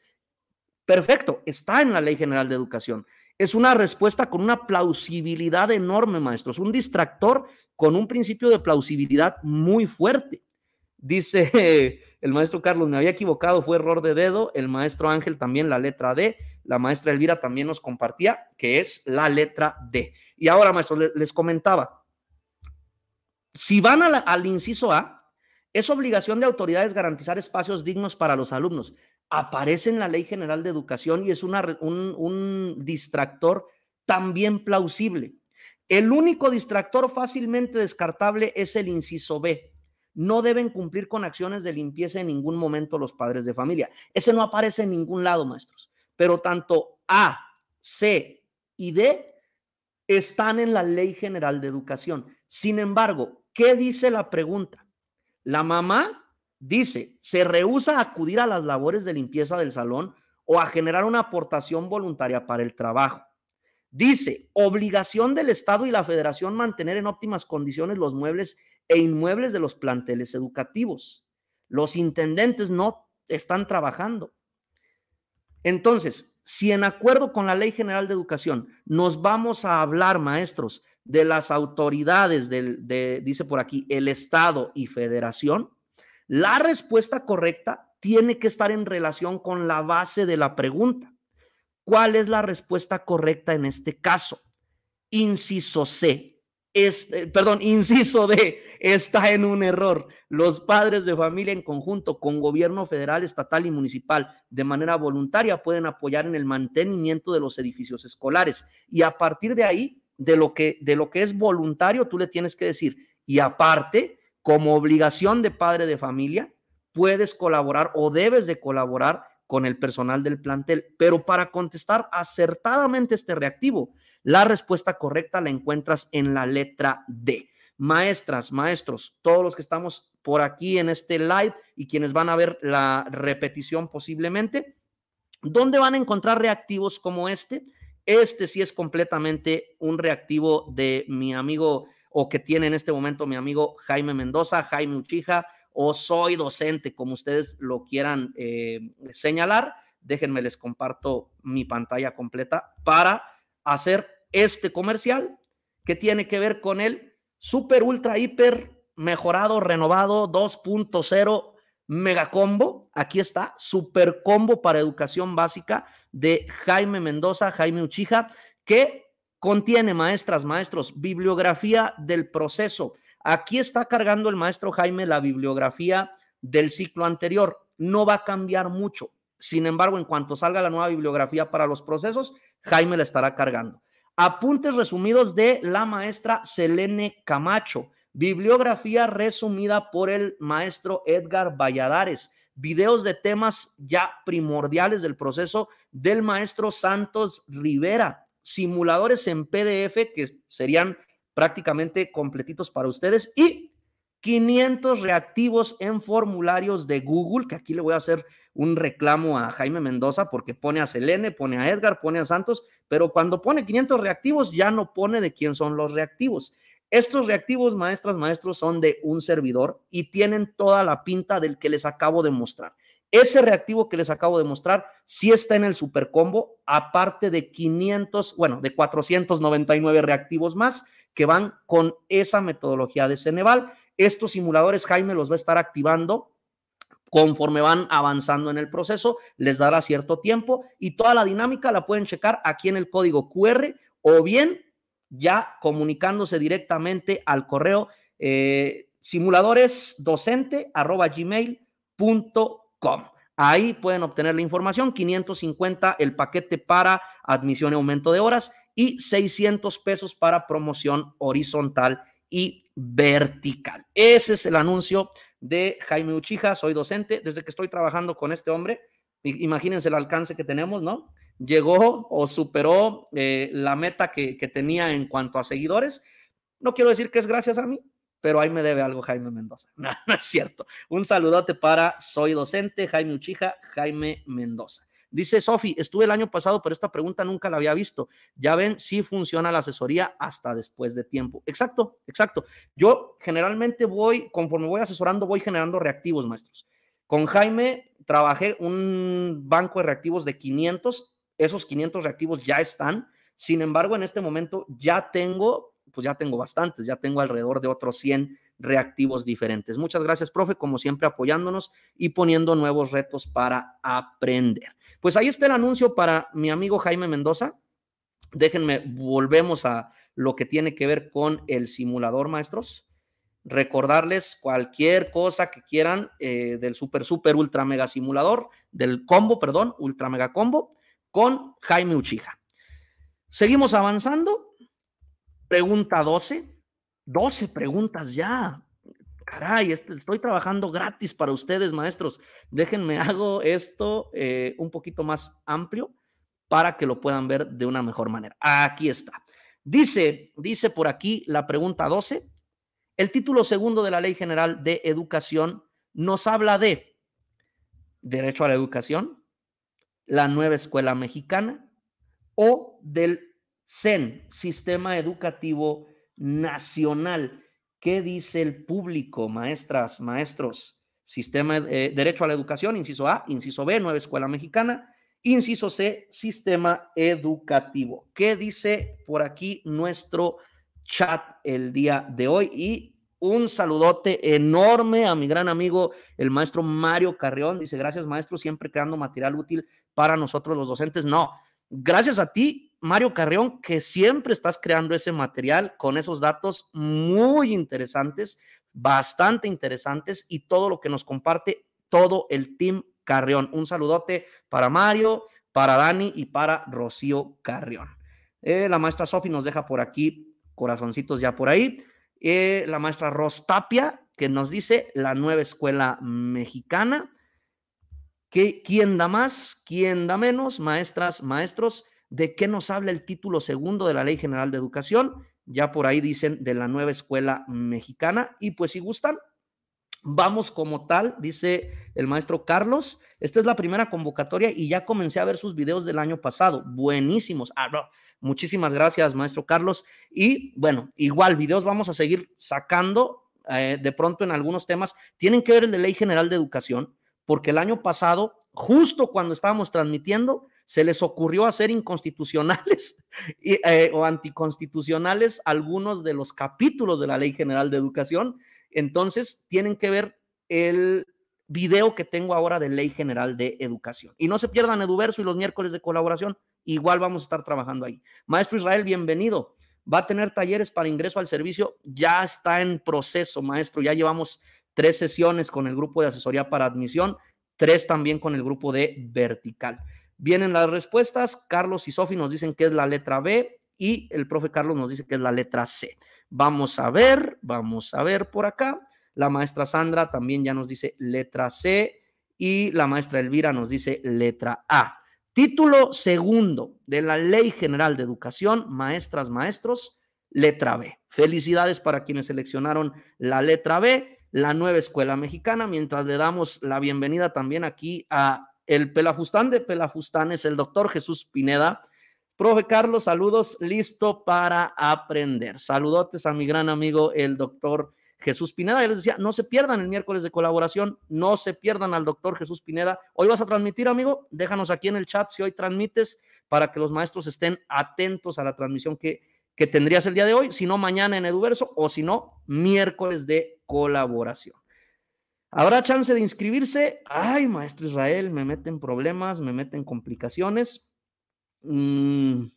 Perfecto, está en la Ley General de Educación. Es una respuesta con una plausibilidad enorme, maestros. Un distractor con un principio de plausibilidad muy fuerte. Dice el maestro Carlos, me había equivocado, fue error de dedo. El maestro Ángel también la letra D. La maestra Elvira también nos compartía que es la letra D. Y ahora, maestros, les comentaba, si van al inciso A, es obligación de autoridades garantizar espacios dignos para los alumnos. Aparece en la Ley General de Educación y es un, un distractor también plausible. El único distractor fácilmente descartable es el inciso B. No deben cumplir con acciones de limpieza en ningún momento los padres de familia. Ese no aparece en ningún lado, maestros. Pero tanto A, C y D están en la Ley General de Educación. Sin embargo, ¿Qué dice la pregunta? La mamá dice, se rehúsa a acudir a las labores de limpieza del salón o a generar una aportación voluntaria para el trabajo. Dice, obligación del Estado y la Federación mantener en óptimas condiciones los muebles e inmuebles de los planteles educativos. Los intendentes no están trabajando. Entonces, si en acuerdo con la Ley General de Educación nos vamos a hablar, maestros, de las autoridades del, dice por aquí, el Estado y Federación, la respuesta correcta tiene que estar en relación con la base de la pregunta. ¿Cuál es la respuesta correcta en este caso? Inciso C, este, perdón, inciso D, está en un error. Los padres de familia en conjunto con gobierno federal, estatal y municipal de manera voluntaria pueden apoyar en el mantenimiento de los edificios escolares y a partir de ahí de lo que, de lo que es voluntario, tú le tienes que decir. Y aparte, como obligación de padre de familia, puedes colaborar o debes de colaborar con el personal del plantel. Pero para contestar acertadamente este reactivo, la respuesta correcta la encuentras en la letra D. Maestras, maestros, todos los que estamos por aquí en este live y quienes van a ver la repetición posiblemente, ¿dónde van a encontrar reactivos como este? Este sí es completamente un reactivo de mi amigo o que tiene en este momento mi amigo Jaime Mendoza, Jaime Uchija o soy docente, como ustedes lo quieran eh, señalar. Déjenme les comparto mi pantalla completa para hacer este comercial que tiene que ver con el super, ultra, hiper mejorado, renovado 2.0 Combo, aquí está, super combo para educación básica de Jaime Mendoza, Jaime Uchija, que contiene, maestras, maestros, bibliografía del proceso. Aquí está cargando el maestro Jaime la bibliografía del ciclo anterior. No va a cambiar mucho. Sin embargo, en cuanto salga la nueva bibliografía para los procesos, Jaime la estará cargando. Apuntes resumidos de la maestra Selene Camacho bibliografía resumida por el maestro Edgar Valladares, videos de temas ya primordiales del proceso del maestro Santos Rivera, simuladores en PDF que serían prácticamente completitos para ustedes y 500 reactivos en formularios de Google, que aquí le voy a hacer un reclamo a Jaime Mendoza porque pone a Selene, pone a Edgar, pone a Santos, pero cuando pone 500 reactivos ya no pone de quién son los reactivos. Estos reactivos, maestras, maestros, son de un servidor y tienen toda la pinta del que les acabo de mostrar. Ese reactivo que les acabo de mostrar sí está en el supercombo, aparte de 500, bueno, de 499 reactivos más que van con esa metodología de Ceneval. Estos simuladores Jaime los va a estar activando conforme van avanzando en el proceso, les dará cierto tiempo y toda la dinámica la pueden checar aquí en el código QR o bien ya comunicándose directamente al correo eh, simuladoresdocente.gmail.com. Ahí pueden obtener la información, 550 el paquete para admisión y aumento de horas y 600 pesos para promoción horizontal y vertical. Ese es el anuncio de Jaime Uchija, soy docente, desde que estoy trabajando con este hombre, imagínense el alcance que tenemos, ¿no? llegó o superó eh, la meta que, tenía en cuanto a seguidores. No quiero decir que es gracias a mí, pero ahí me debe algo Jaime Mendoza. No, es cierto. Un saludote para Soy Docente, Jaime Uchija, Jaime Mendoza. Dice Sofi, estuve el año pasado, pero esta pregunta nunca la había visto. Ya ven, si funciona la asesoría hasta después de tiempo. Exacto, exacto. Yo generalmente voy, conforme voy asesorando, voy generando reactivos, maestros. Con Jaime trabajé un banco de reactivos de 500 esos 500 reactivos ya están. Sin embargo, en este momento ya tengo, pues ya tengo bastantes, ya tengo alrededor de otros 100 reactivos diferentes. Muchas gracias, profe, como siempre apoyándonos y poniendo nuevos retos para aprender. Pues ahí está el anuncio para mi amigo Jaime Mendoza. Déjenme, volvemos a lo que tiene que ver con el simulador, maestros. Recordarles cualquier cosa que quieran eh, del super, super, ultra mega simulador, del combo, perdón, ultra mega combo con Jaime Uchija. Seguimos avanzando. Pregunta 12. 12 preguntas ya. Caray, estoy trabajando gratis para ustedes, maestros. Déjenme, hago esto eh, un poquito más amplio para que lo puedan ver de una mejor manera. Aquí está. Dice, dice por aquí la pregunta 12. El título segundo de la Ley General de Educación nos habla de derecho a la educación, la nueva escuela mexicana o del CEN, Sistema Educativo Nacional. ¿Qué dice el público, maestras, maestros? Sistema eh, Derecho a la Educación, inciso A, inciso B, Nueva Escuela Mexicana, inciso C, Sistema Educativo. ¿Qué dice por aquí nuestro chat el día de hoy? Y un saludote enorme a mi gran amigo, el maestro Mario Carreón. Dice, gracias maestro, siempre creando material útil para nosotros los docentes. No, gracias a ti, Mario Carrión, que siempre estás creando ese material con esos datos muy interesantes, bastante interesantes y todo lo que nos comparte todo el team Carrión. Un saludote para Mario, para Dani y para Rocío Carrión. Eh, la maestra Sofi nos deja por aquí corazoncitos ya por ahí. Eh, la maestra Rostapia, que nos dice la nueva escuela mexicana. ¿Quién da más? ¿Quién da menos? Maestras, maestros, ¿de qué nos habla el título segundo de la Ley General de Educación? Ya por ahí dicen de la nueva escuela mexicana. Y pues si gustan, vamos como tal, dice el maestro Carlos. Esta es la primera convocatoria y ya comencé a ver sus videos del año pasado. Buenísimos. Ah, Muchísimas gracias, maestro Carlos. Y bueno, igual videos vamos a seguir sacando eh, de pronto en algunos temas. Tienen que ver el de Ley General de Educación porque el año pasado, justo cuando estábamos transmitiendo, se les ocurrió hacer inconstitucionales eh, o anticonstitucionales algunos de los capítulos de la Ley General de Educación. Entonces, tienen que ver el video que tengo ahora de Ley General de Educación. Y no se pierdan Eduverso y los miércoles de colaboración. Igual vamos a estar trabajando ahí. Maestro Israel, bienvenido. Va a tener talleres para ingreso al servicio. Ya está en proceso, maestro. Ya llevamos tres sesiones con el grupo de asesoría para admisión, tres también con el grupo de vertical. Vienen las respuestas, Carlos y Sofi nos dicen que es la letra B y el profe Carlos nos dice que es la letra C. Vamos a ver, vamos a ver por acá. La maestra Sandra también ya nos dice letra C y la maestra Elvira nos dice letra A. Título segundo de la Ley General de Educación, maestras, maestros, letra B. Felicidades para quienes seleccionaron la letra B la nueva escuela mexicana, mientras le damos la bienvenida también aquí a el Pelafustán de es el doctor Jesús Pineda. Profe Carlos, saludos, listo para aprender. Saludotes a mi gran amigo, el doctor Jesús Pineda. Yo les decía, no se pierdan el miércoles de colaboración, no se pierdan al doctor Jesús Pineda. Hoy vas a transmitir, amigo, déjanos aquí en el chat si hoy transmites para que los maestros estén atentos a la transmisión que, que tendrías el día de hoy, si no mañana en Eduverso o si no miércoles de colaboración. ¿Habrá chance de inscribirse? Ay, maestro Israel, me meten problemas, me meten complicaciones. Mm.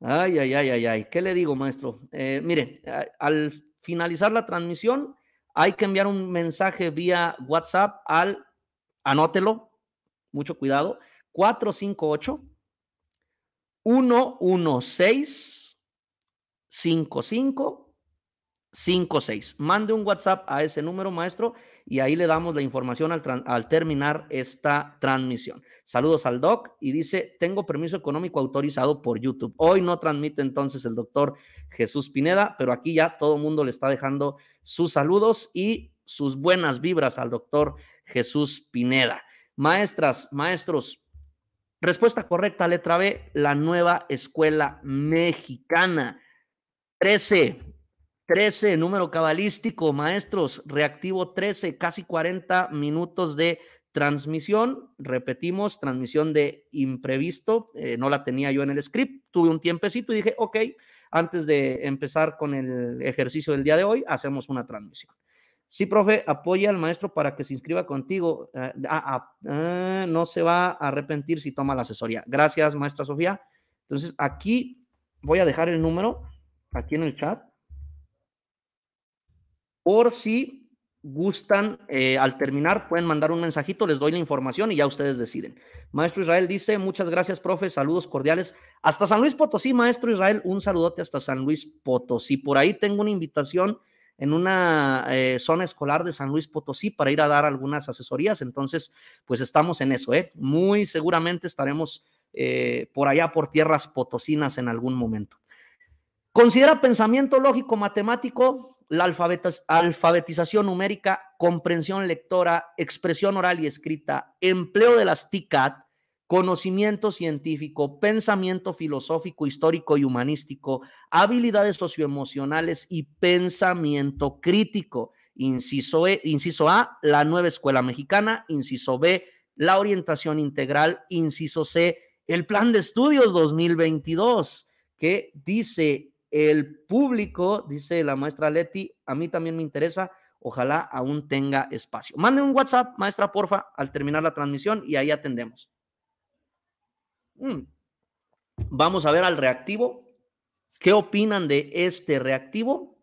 Ay, ay, ay, ay, ay. ¿Qué le digo, maestro? Eh, mire, al finalizar la transmisión, hay que enviar un mensaje vía WhatsApp al, anótelo, mucho cuidado, 458 116 55 56. Mande un WhatsApp a ese número, maestro, y ahí le damos la información al, al, terminar esta transmisión. Saludos al doc y dice, tengo permiso económico autorizado por YouTube. Hoy no transmite entonces el doctor Jesús Pineda, pero aquí ya todo el mundo le está dejando sus saludos y sus buenas vibras al doctor Jesús Pineda. Maestras, maestros, respuesta correcta, letra B, la nueva escuela mexicana. 13 13, número cabalístico, maestros, reactivo 13, casi 40 minutos de transmisión, repetimos, transmisión de imprevisto, eh, no la tenía yo en el script, tuve un tiempecito y dije, ok, antes de empezar con el ejercicio del día de hoy, hacemos una transmisión. Sí, profe, apoya al maestro para que se inscriba contigo. Eh, ah, ah, ah, no se va a arrepentir si toma la asesoría. Gracias, maestra Sofía. Entonces, aquí voy a dejar el número, aquí en el chat por si gustan, eh, al terminar, pueden mandar un mensajito, les doy la información y ya ustedes deciden. Maestro Israel dice, muchas gracias, profe, saludos cordiales. Hasta San Luis Potosí, maestro Israel, un saludote hasta San Luis Potosí. Por ahí tengo una invitación en una eh, zona escolar de San Luis Potosí para ir a dar algunas asesorías. Entonces, pues estamos en eso, ¿eh? Muy seguramente estaremos eh, por allá por tierras potosinas en algún momento. Considera pensamiento lógico matemático la alfabetización numérica, comprensión lectora, expresión oral y escrita, empleo de las TICAT, conocimiento científico, pensamiento filosófico, histórico y humanístico, habilidades socioemocionales y pensamiento crítico. Inciso, e, inciso A, la nueva escuela mexicana. Inciso B, la orientación integral. Inciso C, el plan de estudios 2022, que dice el público, dice la maestra Leti, a mí también me interesa, ojalá aún tenga espacio. Mande un WhatsApp, maestra, porfa, al terminar la transmisión y ahí atendemos. Mm. Vamos a ver al reactivo. ¿Qué opinan de este reactivo?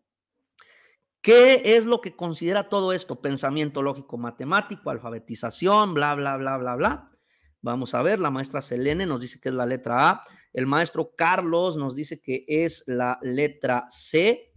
¿Qué es lo que considera todo esto? Pensamiento lógico matemático, alfabetización, bla, bla, bla, bla, bla. Vamos a ver, la maestra Selene nos dice que es la letra A. El maestro Carlos nos dice que es la letra C.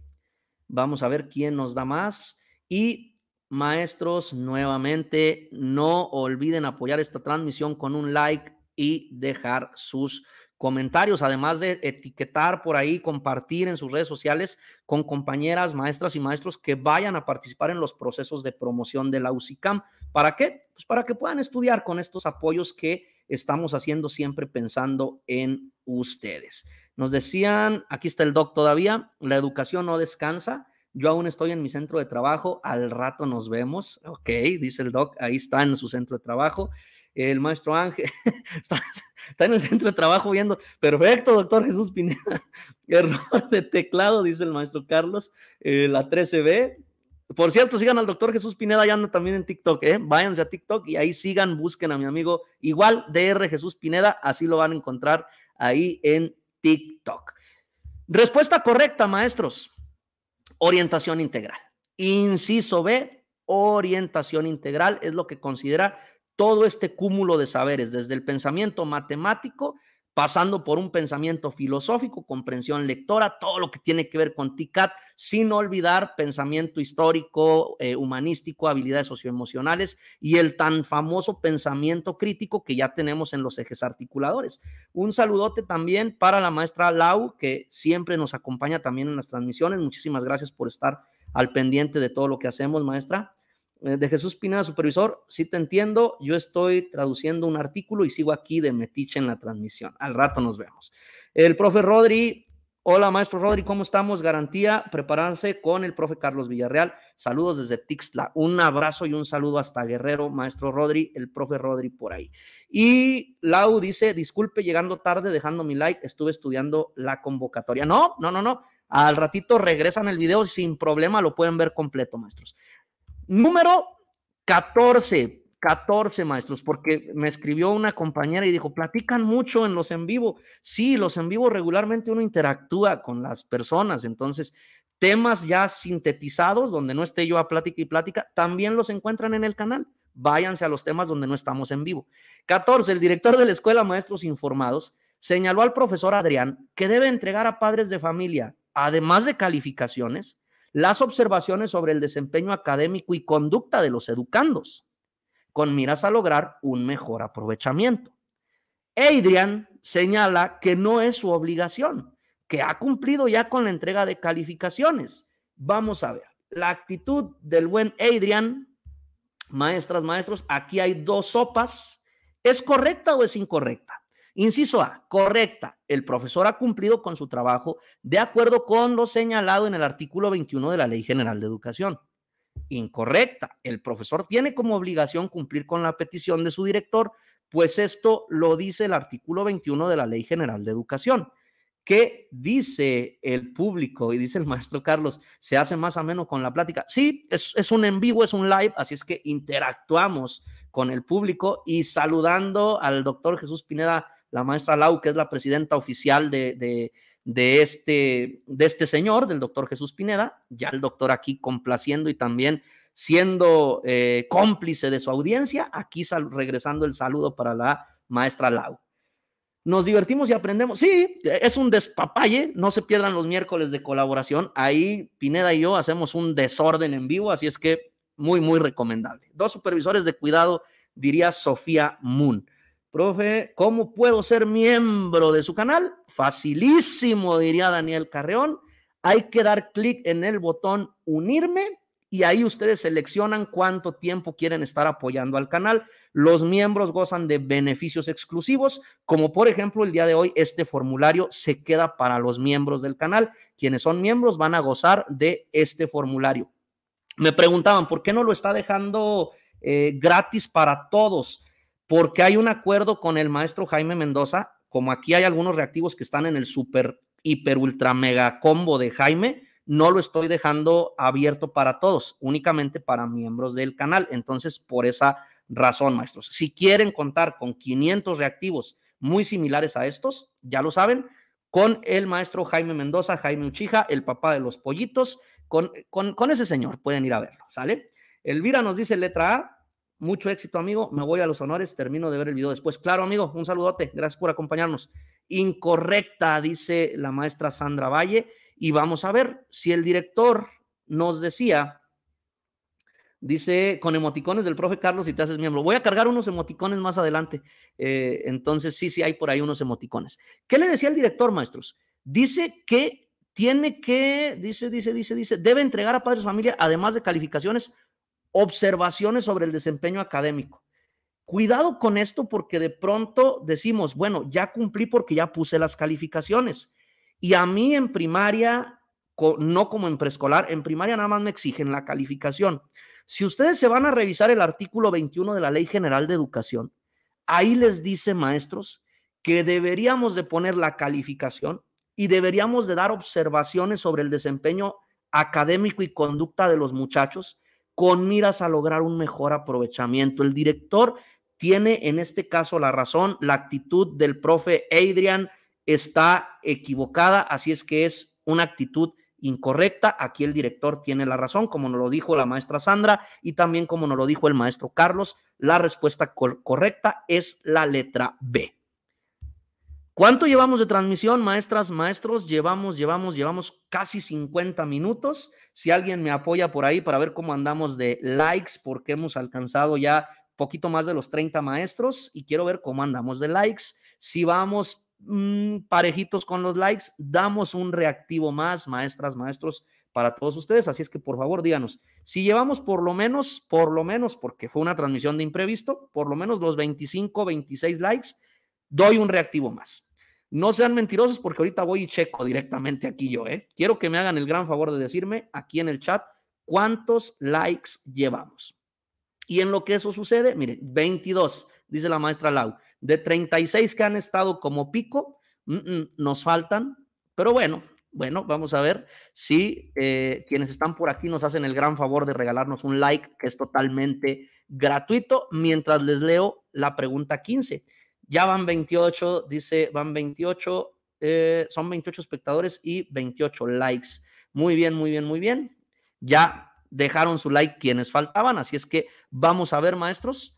Vamos a ver quién nos da más. Y maestros, nuevamente, no olviden apoyar esta transmisión con un like y dejar sus comentarios, además de etiquetar por ahí, compartir en sus redes sociales con compañeras, maestras y maestros que vayan a participar en los procesos de promoción de la UCICAM. ¿Para qué? Pues para que puedan estudiar con estos apoyos que estamos haciendo siempre pensando en ustedes. Nos decían, aquí está el doc todavía, la educación no descansa. Yo aún estoy en mi centro de trabajo, al rato nos vemos. Ok, dice el doc, ahí está en su centro de trabajo. El maestro Ángel está, en el centro de trabajo viendo. Perfecto, doctor Jesús Pineda. Error de teclado, dice el maestro Carlos. Eh, la 13B, por cierto, sigan al doctor Jesús Pineda, ya anda también en TikTok, ¿eh? Váyanse a TikTok y ahí sigan, busquen a mi amigo igual, DR Jesús Pineda, así lo van a encontrar ahí en TikTok. Respuesta correcta, maestros. Orientación integral. Inciso B, orientación integral es lo que considera todo este cúmulo de saberes, desde el pensamiento matemático pasando por un pensamiento filosófico, comprensión lectora, todo lo que tiene que ver con TICAT, sin olvidar pensamiento histórico, eh, humanístico, habilidades socioemocionales y el tan famoso pensamiento crítico que ya tenemos en los ejes articuladores. Un saludote también para la maestra Lau, que siempre nos acompaña también en las transmisiones. Muchísimas gracias por estar al pendiente de todo lo que hacemos, maestra. Eh, de Jesús Pineda, supervisor, sí te entiendo, yo estoy traduciendo un artículo y sigo aquí de metiche en la transmisión. Al rato nos vemos. El profe Rodri, hola maestro Rodri, ¿cómo estamos? Garantía, prepararse con el profe Carlos Villarreal. Saludos desde Tixla. Un abrazo y un saludo hasta Guerrero, maestro Rodri, el profe Rodri por ahí. Y Lau dice, disculpe llegando tarde, dejando mi like, estuve estudiando la convocatoria. No, no, no, no. Al ratito regresan el video sin problema, lo pueden ver completo, maestros. Número 14, 14 maestros, porque me escribió una compañera y dijo, platican mucho en los en vivo. Sí, los en vivo regularmente uno interactúa con las personas, entonces temas ya sintetizados donde no esté yo a plática y plática, también los encuentran en el canal. Váyanse a los temas donde no estamos en vivo. 14. El director de la Escuela Maestros Informados señaló al profesor Adrián que debe entregar a padres de familia, además de calificaciones, las observaciones sobre el desempeño académico y conducta de los educandos, con miras a lograr un mejor aprovechamiento. Adrian señala que no es su obligación, que ha cumplido ya con la entrega de calificaciones. Vamos a ver, la actitud del buen Adrian, maestras, maestros, aquí hay dos sopas, ¿es correcta o es incorrecta? Inciso A, correcta. El profesor ha cumplido con su trabajo de acuerdo con lo señalado en el artículo 21 de la Ley General de Educación. Incorrecta. El profesor tiene como obligación cumplir con la petición de su director, pues esto lo dice el artículo 21 de la Ley General de Educación. ¿Qué dice el público? Y dice el maestro Carlos, se hace más menos con la plática. Sí, es, es un en vivo, es un live, así es que interactuamos con el público y saludando al doctor Jesús Pineda la maestra Lau, que es la presidenta oficial de, este, de este señor, del doctor Jesús Pineda, ya el doctor aquí complaciendo y también siendo eh, cómplice de su audiencia, aquí regresando el saludo para la maestra Lau. Nos divertimos y aprendemos. Sí, e, es un despapalle. No se pierdan los miércoles de colaboración. Ahí Pineda y yo hacemos un desorden en vivo, así es que muy, muy recomendable. Dos supervisores de cuidado, diría Sofía Moon. Profe, ¿cómo puedo ser miembro de su canal? Facilísimo, diría Daniel Carreón. Hay que dar clic en el botón unirme y ahí ustedes seleccionan cuánto tiempo quieren estar apoyando al canal. Los miembros gozan de beneficios exclusivos, como por ejemplo el día de hoy este formulario se queda para los miembros del canal. Quienes son miembros van a gozar de este formulario. Me preguntaban, ¿por qué no lo está dejando eh, gratis para todos? porque hay un acuerdo con el maestro Jaime Mendoza, como aquí hay algunos reactivos que están en el super, hiper, ultra, mega combo de Jaime, no lo estoy dejando abierto para todos, únicamente para miembros del canal. Entonces, por esa razón, maestros, si quieren contar con 500 reactivos muy similares a estos, ya lo saben, con el maestro Jaime Mendoza, Jaime Uchija, el papá de los pollitos, con, con, con ese señor pueden ir a verlo, ¿sale? Elvira nos dice letra A, mucho éxito, amigo. Me voy a los honores. Termino de ver el video después. Claro, amigo, un saludote. Gracias por acompañarnos. Incorrecta, dice la maestra Sandra Valle. Y vamos a ver si el director nos decía, dice con emoticones del profe Carlos si te haces miembro. Voy a cargar unos emoticones más adelante. Eh, entonces, sí, sí, hay por ahí unos emoticones. ¿Qué le decía el director, maestros? Dice que tiene que, dice, dice, dice, dice, debe entregar a padres de familia, además de calificaciones, observaciones sobre el desempeño académico. Cuidado con esto porque de pronto decimos, bueno, ya cumplí porque ya puse las calificaciones. Y a mí en primaria, no como en preescolar, en primaria nada más me exigen la calificación. Si ustedes se van a revisar el artículo 21 de la Ley General de Educación, ahí les dice, maestros, que deberíamos de poner la calificación y deberíamos de dar observaciones sobre el desempeño académico y conducta de los muchachos con miras a lograr un mejor aprovechamiento. El director tiene en este caso la razón, la actitud del profe Adrian está equivocada, así es que es una actitud incorrecta. Aquí el director tiene la razón, como nos lo dijo la maestra Sandra y también como nos lo dijo el maestro Carlos, la respuesta correcta es la letra B. ¿Cuánto llevamos de transmisión, maestras, maestros? Llevamos, llevamos, llevamos casi 50 minutos. Si alguien me apoya por ahí para ver cómo andamos de likes, porque hemos alcanzado ya poquito más de los 30 maestros y quiero ver cómo andamos de likes. Si vamos mm, parejitos con los likes, damos un reactivo más, maestras, maestros, para todos ustedes. Así es que por favor díganos, si llevamos por lo menos, por lo menos, porque fue una transmisión de imprevisto, por lo menos los 25, 26 likes, doy un reactivo más. No sean mentirosos porque ahorita voy y checo directamente aquí yo, ¿eh? Quiero que me hagan el gran favor de decirme aquí en el chat cuántos likes llevamos. Y en lo que eso sucede, mire, 22, dice la maestra Lau, de 36 que han estado como pico, nos faltan, pero bueno, bueno, vamos a ver si eh, quienes están por aquí nos hacen el gran favor de regalarnos un like, que es totalmente gratuito, mientras les leo la pregunta 15. Ya van 28, dice, van 28, eh, son 28 espectadores y 28 likes. Muy bien, muy bien, muy bien. Ya dejaron su like quienes faltaban, así es que vamos a ver, maestros.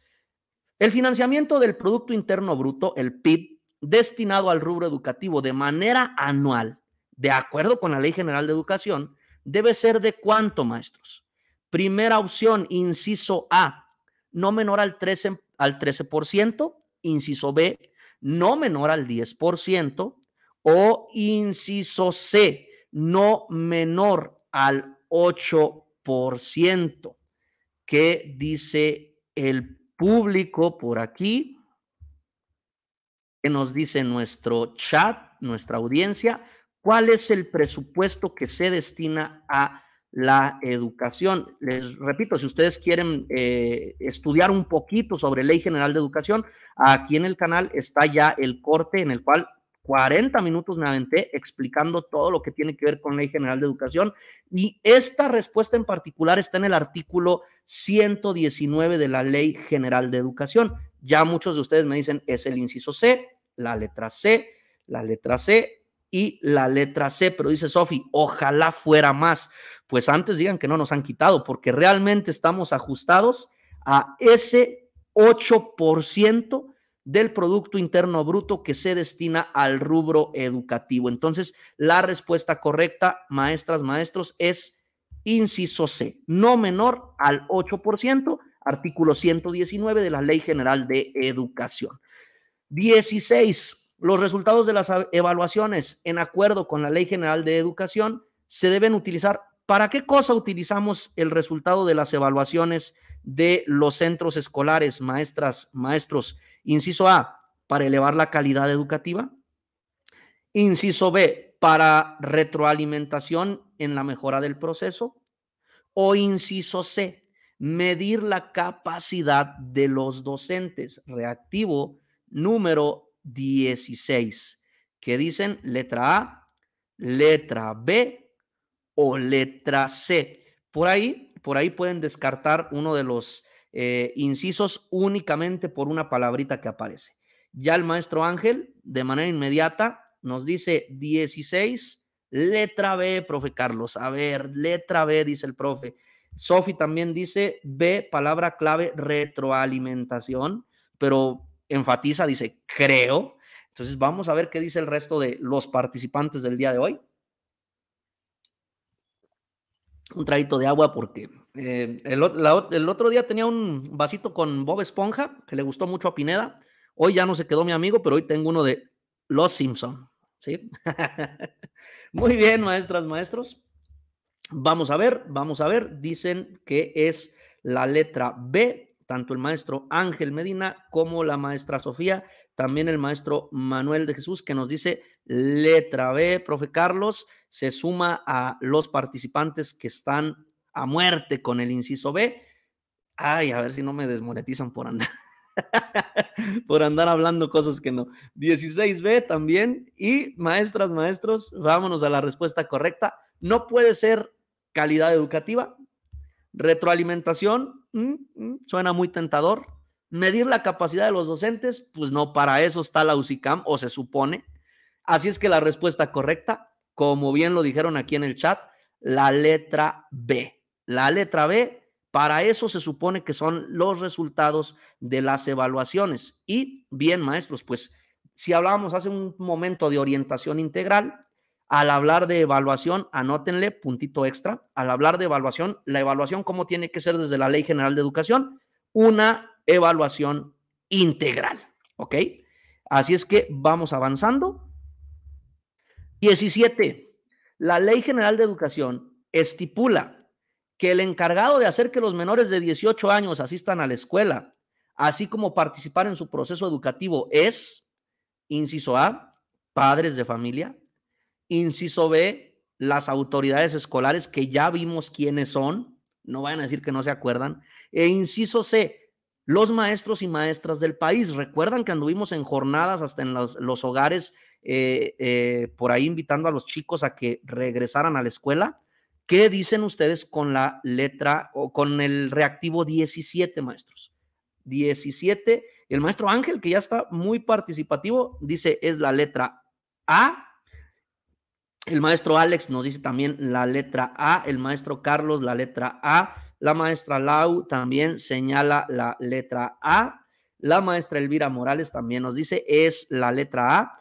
El financiamiento del Producto Interno Bruto, el PIB, destinado al rubro educativo de manera anual, de acuerdo con la Ley General de Educación, debe ser de cuánto, maestros? Primera opción, inciso A, no menor al 13%, al 13% inciso B, no menor al 10%, o inciso C, no menor al 8%. ¿Qué dice el público por aquí? ¿Qué nos dice nuestro chat, nuestra audiencia? ¿Cuál es el presupuesto que se destina a la educación. Les repito, si ustedes quieren eh, estudiar un poquito sobre Ley General de Educación, aquí en el canal está ya el corte en el cual 40 minutos me aventé explicando todo lo que tiene que ver con Ley General de Educación y esta respuesta en particular está en el artículo 119 de la Ley General de Educación. Ya muchos de ustedes me dicen, es el inciso C, la letra C, la letra C, y la letra C, pero dice Sofi, ojalá fuera más. Pues antes digan que no nos han quitado, porque realmente estamos ajustados a ese 8% del Producto Interno Bruto que se destina al rubro educativo. Entonces, la respuesta correcta, maestras, maestros, es inciso C, no menor al 8%, artículo 119 de la Ley General de Educación. 16 los resultados de las evaluaciones en acuerdo con la Ley General de Educación se deben utilizar. ¿Para qué cosa utilizamos el resultado de las evaluaciones de los centros escolares, maestras, maestros? Inciso A, para elevar la calidad educativa. Inciso B, para retroalimentación en la mejora del proceso. O inciso C, medir la capacidad de los docentes. Reactivo número 16, que dicen letra A, letra B o letra C. Por ahí, por ahí pueden descartar uno de los eh, incisos únicamente por una palabrita que aparece. Ya el maestro Ángel, de manera inmediata, nos dice 16, letra B, profe Carlos. A ver, letra B, dice el profe. Sofi también dice B, palabra clave, retroalimentación, pero enfatiza, dice, creo. Entonces vamos a ver qué dice el resto de los participantes del día de hoy. Un traguito de agua porque eh, el, el otro día tenía un vasito con Bob Esponja que le gustó mucho a Pineda. Hoy ya no se quedó mi amigo, pero hoy tengo uno de Los Simpson. ¿Sí? Muy bien, maestras, maestros. Vamos a ver, vamos a ver. Dicen que es la letra B, tanto el maestro Ángel Medina como la maestra Sofía, también el maestro Manuel de Jesús, que nos dice letra B, profe Carlos, se suma a los participantes que están a muerte con el inciso B. Ay, a ver si no me desmonetizan por andar. por andar hablando cosas que no. 16B también. Y maestras, maestros, vámonos a la respuesta correcta. No puede ser calidad educativa, Retroalimentación, mm, mm, suena muy tentador. Medir la capacidad de los docentes, pues no, para eso está la UCICAM o se supone. Así es que la respuesta correcta, como bien lo dijeron aquí en el chat, la letra B. La letra B, para eso se supone que son los resultados de las evaluaciones. Y bien, maestros, pues si hablábamos hace un momento de orientación integral, al hablar de evaluación, anótenle puntito extra. Al hablar de evaluación, la evaluación, ¿cómo tiene que ser desde la Ley General de Educación? Una evaluación integral, ¿ok? Así es que vamos avanzando. 17. La Ley General de Educación estipula que el encargado de hacer que los menores de 18 años asistan a la escuela, así como participar en su proceso educativo, es, inciso A, padres de familia, Inciso B, las autoridades escolares que ya vimos quiénes son, no vayan a decir que no se acuerdan. E inciso C, los maestros y maestras del país. Recuerdan que anduvimos en jornadas hasta en los, hogares, eh, eh, por ahí invitando a los chicos a que regresaran a la escuela. ¿Qué dicen ustedes con la letra o con el reactivo 17, maestros? 17. El maestro Ángel, que ya está muy participativo, dice es la letra A el maestro Alex nos dice también la letra A, el maestro Carlos la letra A, la maestra Lau también señala la letra A, la maestra Elvira Morales también nos dice es la letra A.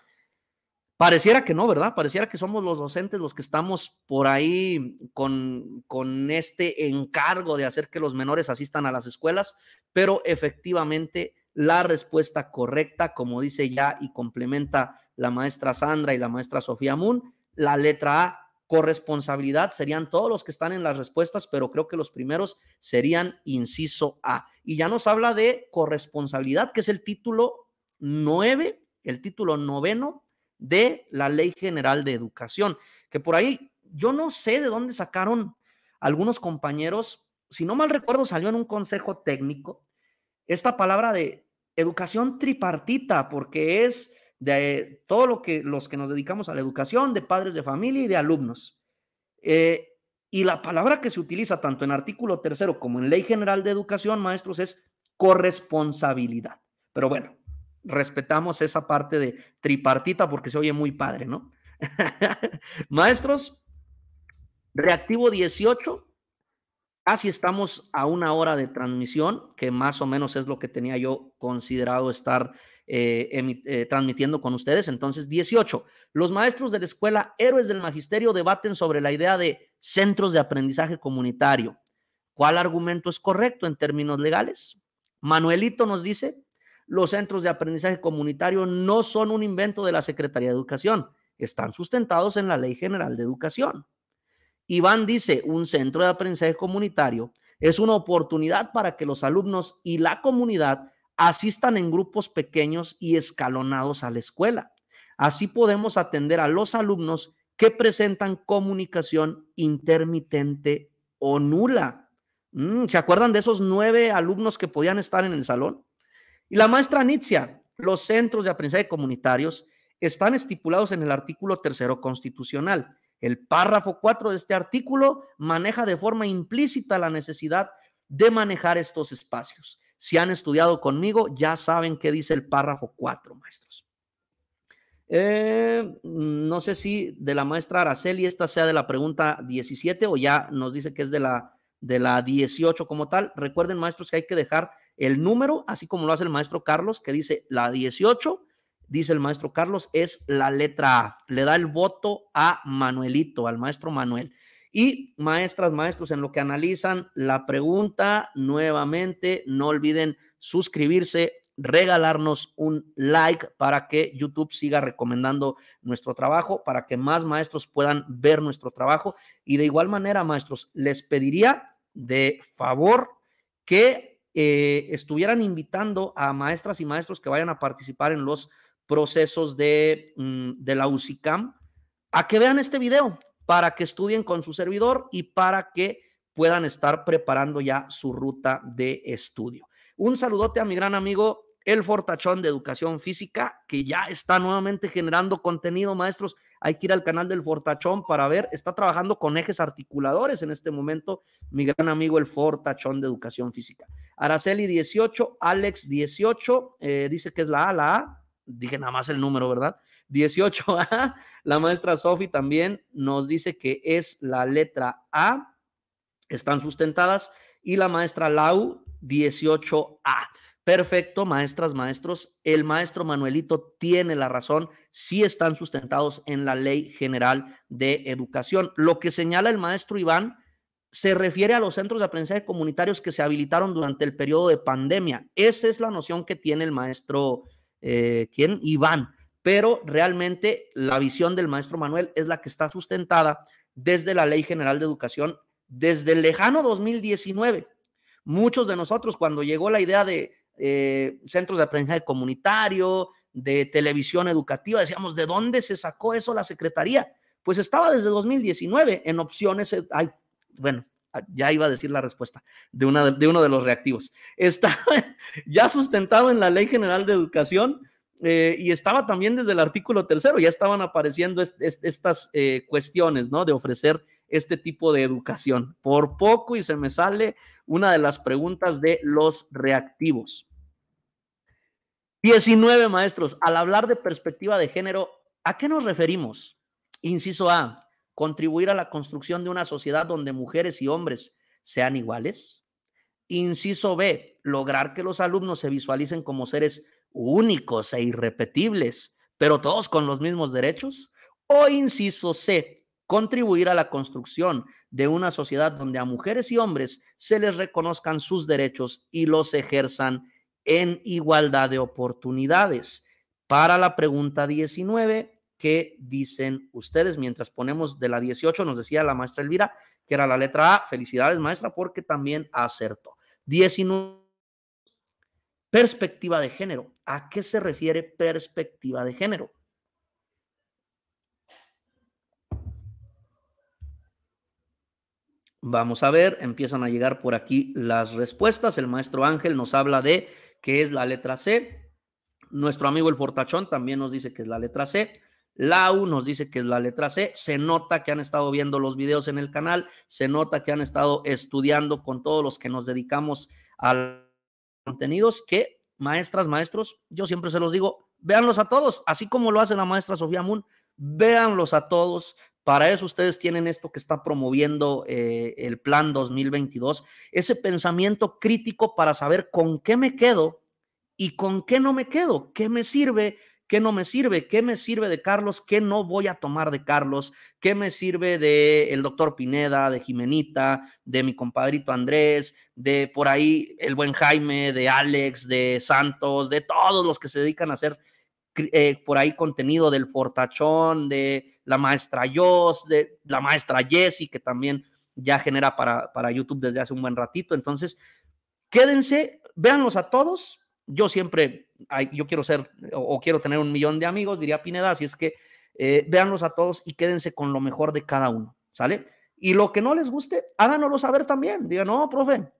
Pareciera que no, ¿verdad? Pareciera que somos los docentes los que estamos por ahí con, con este encargo de hacer que los menores asistan a las escuelas, pero efectivamente la respuesta correcta, como dice ya y complementa la maestra Sandra y la maestra Sofía Moon, la letra A, corresponsabilidad, serían todos los que están en las respuestas, pero creo que los primeros serían inciso A. Y ya nos habla de corresponsabilidad, que es el título 9, el título noveno de la Ley General de Educación, que por ahí yo no sé de dónde sacaron algunos compañeros, si no mal recuerdo, salió en un consejo técnico esta palabra de educación tripartita, porque es de todo lo que los que nos dedicamos a la educación, de padres de familia y de alumnos. Eh, y la palabra que se utiliza tanto en artículo tercero como en ley general de educación, maestros, es corresponsabilidad. Pero bueno, respetamos esa parte de tripartita porque se oye muy padre, ¿no? maestros, reactivo 18, casi estamos a una hora de transmisión, que más o menos es lo que tenía yo considerado estar eh, eh, transmitiendo con ustedes. Entonces, 18. Los maestros de la escuela Héroes del Magisterio debaten sobre la idea de centros de aprendizaje comunitario. ¿Cuál argumento es correcto en términos legales? Manuelito nos dice, los centros de aprendizaje comunitario no son un invento de la Secretaría de Educación, están sustentados en la Ley General de Educación. Iván dice, un centro de aprendizaje comunitario es una oportunidad para que los alumnos y la comunidad asistan en grupos pequeños y escalonados a la escuela. Así podemos atender a los alumnos que presentan comunicación intermitente o nula. Mm, ¿Se acuerdan de esos nueve alumnos que podían estar en el salón? Y la maestra Nitzia, los centros de aprendizaje comunitarios están estipulados en el artículo tercero constitucional. El párrafo 4 de este artículo maneja de forma implícita la necesidad de manejar estos espacios. Si han estudiado conmigo, ya saben qué dice el párrafo 4, maestros. Eh, no sé si de la maestra Araceli esta sea de la pregunta 17 o ya nos dice que es de la, de la 18 como tal. Recuerden, maestros, que hay que dejar el número, así como lo hace el maestro Carlos, que dice la 18, dice el maestro Carlos, es la letra A. Le da el voto a Manuelito, al maestro Manuel. Y maestras, maestros, en lo que analizan la pregunta, nuevamente, no olviden suscribirse, regalarnos un like para que YouTube siga recomendando nuestro trabajo, para que más maestros puedan ver nuestro trabajo. Y de igual manera, maestros, les pediría de favor que eh, estuvieran invitando a maestras y maestros que vayan a participar en los procesos de, mm, de la UCICAM a que vean este video, para que estudien con su servidor y para que puedan estar preparando ya su ruta de estudio. Un saludote a mi gran amigo El Fortachón de Educación Física, que ya está nuevamente generando contenido, maestros. Hay que ir al canal del Fortachón para ver, está trabajando con ejes articuladores en este momento, mi gran amigo El Fortachón de Educación Física. Araceli 18, Alex 18, eh, dice que es la A, la A, dije nada más el número, ¿verdad? 18A, ah, la maestra Sofi también nos dice que es la letra A, están sustentadas, y la maestra Lau, 18A. Perfecto, maestras, maestros. El maestro Manuelito tiene la razón. Sí están sustentados en la Ley General de Educación. Lo que señala el maestro Iván se refiere a los centros de aprendizaje comunitarios que se habilitaron durante el periodo de pandemia. Esa es la noción que tiene el maestro, eh, ¿quién? Iván pero realmente la visión del maestro Manuel es la que está sustentada desde la Ley General de Educación desde el lejano 2019. Muchos de nosotros cuando llegó la idea de eh, centros de aprendizaje comunitario, de televisión educativa, decíamos, ¿de dónde se sacó eso la Secretaría? Pues estaba desde 2019 en opciones, eh, ay, bueno, ya iba a decir la respuesta de, una de uno de los reactivos. Está ya sustentado en la Ley General de Educación eh, y estaba también desde el artículo tercero, ya estaban apareciendo estas eh, cuestiones, ¿no? De ofrecer este tipo de educación. Por poco y se me sale una de las preguntas de los reactivos. 19 maestros, al hablar de perspectiva de género, ¿a qué nos referimos? Inciso A, contribuir a la construcción de una sociedad donde mujeres y hombres sean iguales. Inciso B, lograr que los alumnos se visualicen como seres únicos e irrepetibles, pero todos con los mismos derechos? O inciso C, contribuir a la construcción de una sociedad donde a mujeres y hombres se les reconozcan sus derechos y los ejerzan en igualdad de oportunidades. Para la pregunta 19, ¿qué dicen ustedes? Mientras ponemos de la 18, nos decía la maestra Elvira que era la letra A. Felicidades, maestra, porque también acertó. 19. Perspectiva de género. ¿A qué se refiere perspectiva de género? Vamos a ver, empiezan a llegar por aquí las respuestas. El maestro Ángel nos habla de qué es la letra C. Nuestro amigo el Portachón también nos dice que es la letra C. Lau nos dice que es la letra C. Se nota que han estado viendo los videos en el canal, se nota que han estado estudiando con todos los que nos dedicamos a contenidos que maestras, maestros, yo siempre se los digo, véanlos a todos, así como lo hace la maestra Sofía Moon, véanlos a todos. Para eso ustedes tienen esto que está promoviendo eh, el plan 2022, ese pensamiento crítico para saber con qué me quedo y con qué no me quedo, qué me sirve, ¿Qué no me sirve? ¿Qué me sirve de Carlos? ¿Qué no voy a tomar de Carlos? ¿Qué me sirve de el doctor Pineda, de Jimenita, de mi compadrito Andrés, de por ahí el buen Jaime, de Alex, de Santos, de todos los que se dedican a hacer eh, por ahí contenido del Portachón, de la maestra Yos, de la maestra Jessie, que también ya genera para, para YouTube desde hace un buen ratito. Entonces, quédense, véanlos a todos. Yo siempre yo quiero ser o, quiero tener un millón de amigos, diría Pineda, si es que eh, véanlos a todos y quédense con lo mejor de cada uno, ¿sale? Y lo que no les guste, háganoslo saber también. diga no, profe,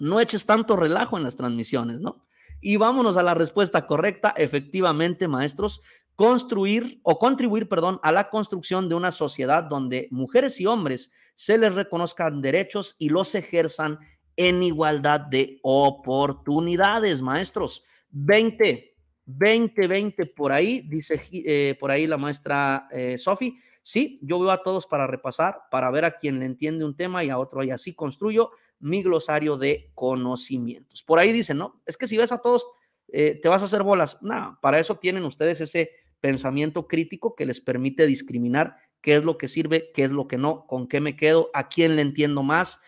no eches tanto relajo en las transmisiones, ¿no? Y vámonos a la respuesta correcta. Efectivamente, maestros, construir o contribuir, perdón, a la construcción de una sociedad donde mujeres y hombres se les reconozcan derechos y los ejerzan en igualdad de oportunidades, maestros. 20, 20, 20 por ahí, dice eh, por ahí la maestra eh, Sofi. Sí, yo veo a todos para repasar, para ver a quien le entiende un tema y a otro, y así construyo mi glosario de conocimientos. Por ahí dicen, ¿no? Es que si ves a todos, eh, te vas a hacer bolas. No, para eso tienen ustedes ese pensamiento crítico que les permite discriminar qué es lo que sirve, qué es lo que no, con qué me quedo, a quién le entiendo más,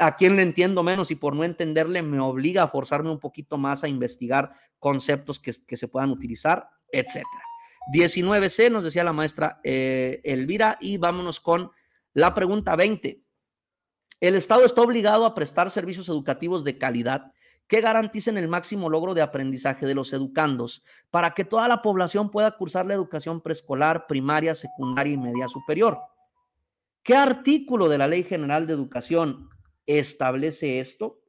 a quién le entiendo menos y por no entenderle me obliga a forzarme un poquito más a investigar conceptos que, se puedan utilizar, etcétera. 19C nos decía la maestra eh, Elvira y vámonos con la pregunta 20. El Estado está obligado a prestar servicios educativos de calidad que garanticen el máximo logro de aprendizaje de los educandos para que toda la población pueda cursar la educación preescolar, primaria, secundaria y media superior. ¿Qué artículo de la Ley General de Educación establece esto?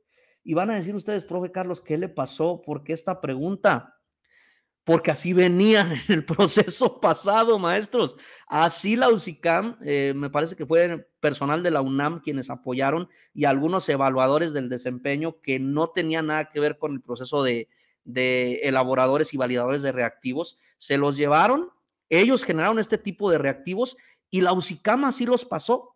Y van a decir ustedes, profe Carlos, ¿qué le pasó? ¿Por qué esta pregunta? Porque así venía en el proceso pasado, maestros. Así la UCICAM, eh, me parece que fue personal de la UNAM quienes apoyaron y algunos evaluadores del desempeño que no tenían nada que ver con el proceso de, de elaboradores y validadores de reactivos, se los llevaron, ellos generaron este tipo de reactivos y la UCICAM así los pasó.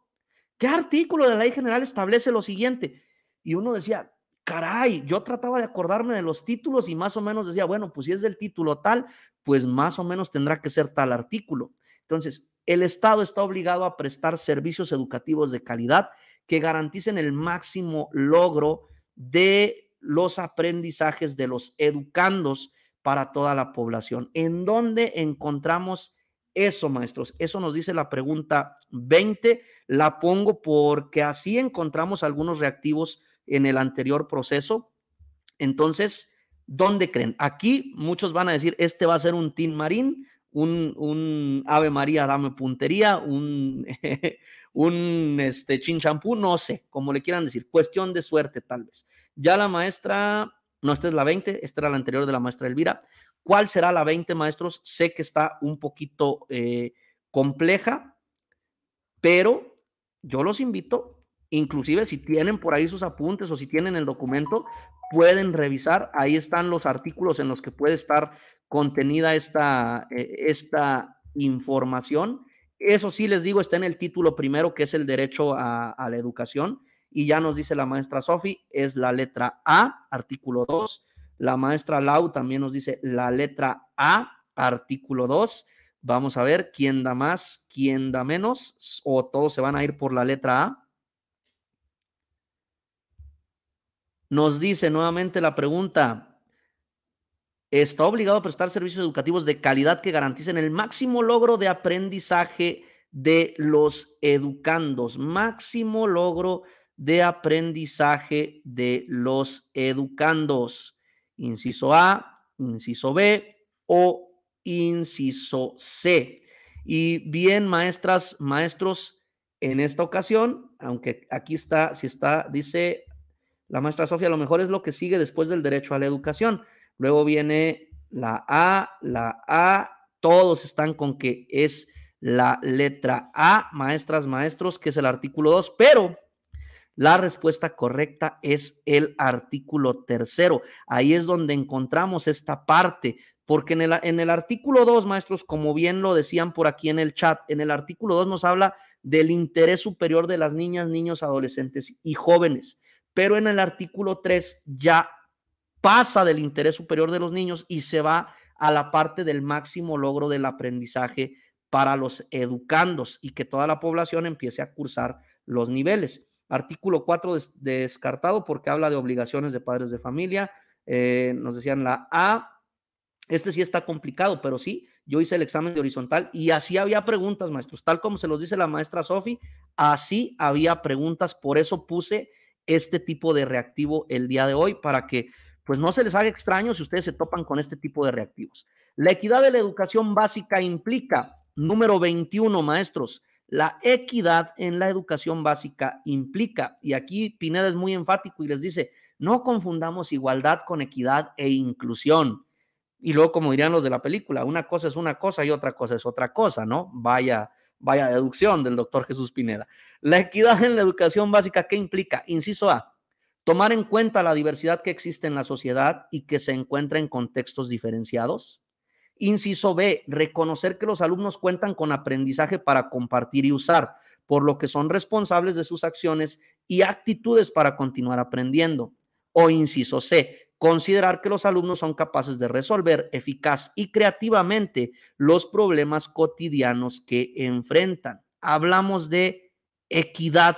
¿Qué artículo de la ley general establece lo siguiente? Y uno decía, caray, yo trataba de acordarme de los títulos y más o menos decía, bueno, pues si es del título tal, pues más o menos tendrá que ser tal artículo. Entonces, el Estado está obligado a prestar servicios educativos de calidad que garanticen el máximo logro de los aprendizajes de los educandos para toda la población. ¿En dónde encontramos eso, maestros, eso nos dice la pregunta 20. La pongo porque así encontramos algunos reactivos en el anterior proceso. Entonces, ¿dónde creen? Aquí muchos van a decir, este va a ser un tin marín, un, un, Ave María, dame puntería, un, un este, chin champú, no sé, como le quieran decir, cuestión de suerte tal vez. Ya la maestra, no, esta es la 20, esta era la anterior de la maestra Elvira. ¿Cuál será la 20, maestros? Sé que está un poquito eh, compleja, pero yo los invito, inclusive si tienen por ahí sus apuntes o si tienen el documento, pueden revisar. Ahí están los artículos en los que puede estar contenida esta, eh, esta información. Eso sí les digo, está en el título primero, que es el derecho a, a la educación. Y ya nos dice la maestra Sofi, es la letra A, artículo 2, la maestra Lau también nos dice la letra A, artículo 2. Vamos a ver quién da más, quién da menos, o todos se van a ir por la letra A. Nos dice nuevamente la pregunta, ¿está obligado a prestar servicios educativos de calidad que garanticen el máximo logro de aprendizaje de los educandos? Máximo logro de aprendizaje de los educandos inciso A, inciso B o inciso C. Y bien, maestras, maestros, en esta ocasión, aunque aquí está, si está, dice la maestra Sofía, lo mejor es lo que sigue después del derecho a la educación. Luego viene la A, la A, todos están con que es la letra A, maestras, maestros, que es el artículo 2, pero la respuesta correcta es el artículo tercero. Ahí es donde encontramos esta parte, porque en el, artículo dos, maestros, como bien lo decían por aquí en el chat, en el artículo dos nos habla del interés superior de las niñas, niños, adolescentes y jóvenes, pero en el artículo 3 ya pasa del interés superior de los niños y se va a la parte del máximo logro del aprendizaje para los educandos y que toda la población empiece a cursar los niveles. Artículo 4 descartado porque habla de obligaciones de padres de familia. Eh, nos decían la A. Este sí está complicado, pero sí, yo hice el examen de horizontal y así había preguntas, maestros. Tal como se los dice la maestra Sofi, así había preguntas. Por eso puse este tipo de reactivo el día de hoy para que pues no se les haga extraño si ustedes se topan con este tipo de reactivos. La equidad de la educación básica implica, número 21, maestros, la equidad en la educación básica implica, y aquí Pineda es muy enfático y les dice, no confundamos igualdad con equidad e inclusión. Y luego, como dirían los de la película, una cosa es una cosa y otra cosa es otra cosa, ¿no? Vaya, vaya deducción del doctor Jesús Pineda. La equidad en la educación básica, ¿qué implica? Inciso A, tomar en cuenta la diversidad que existe en la sociedad y que se encuentra en contextos diferenciados. Inciso B, reconocer que los alumnos cuentan con aprendizaje para compartir y usar, por lo que son responsables de sus acciones y actitudes para continuar aprendiendo. O inciso C, considerar que los alumnos son capaces de resolver eficaz y creativamente los problemas cotidianos que enfrentan. Hablamos de equidad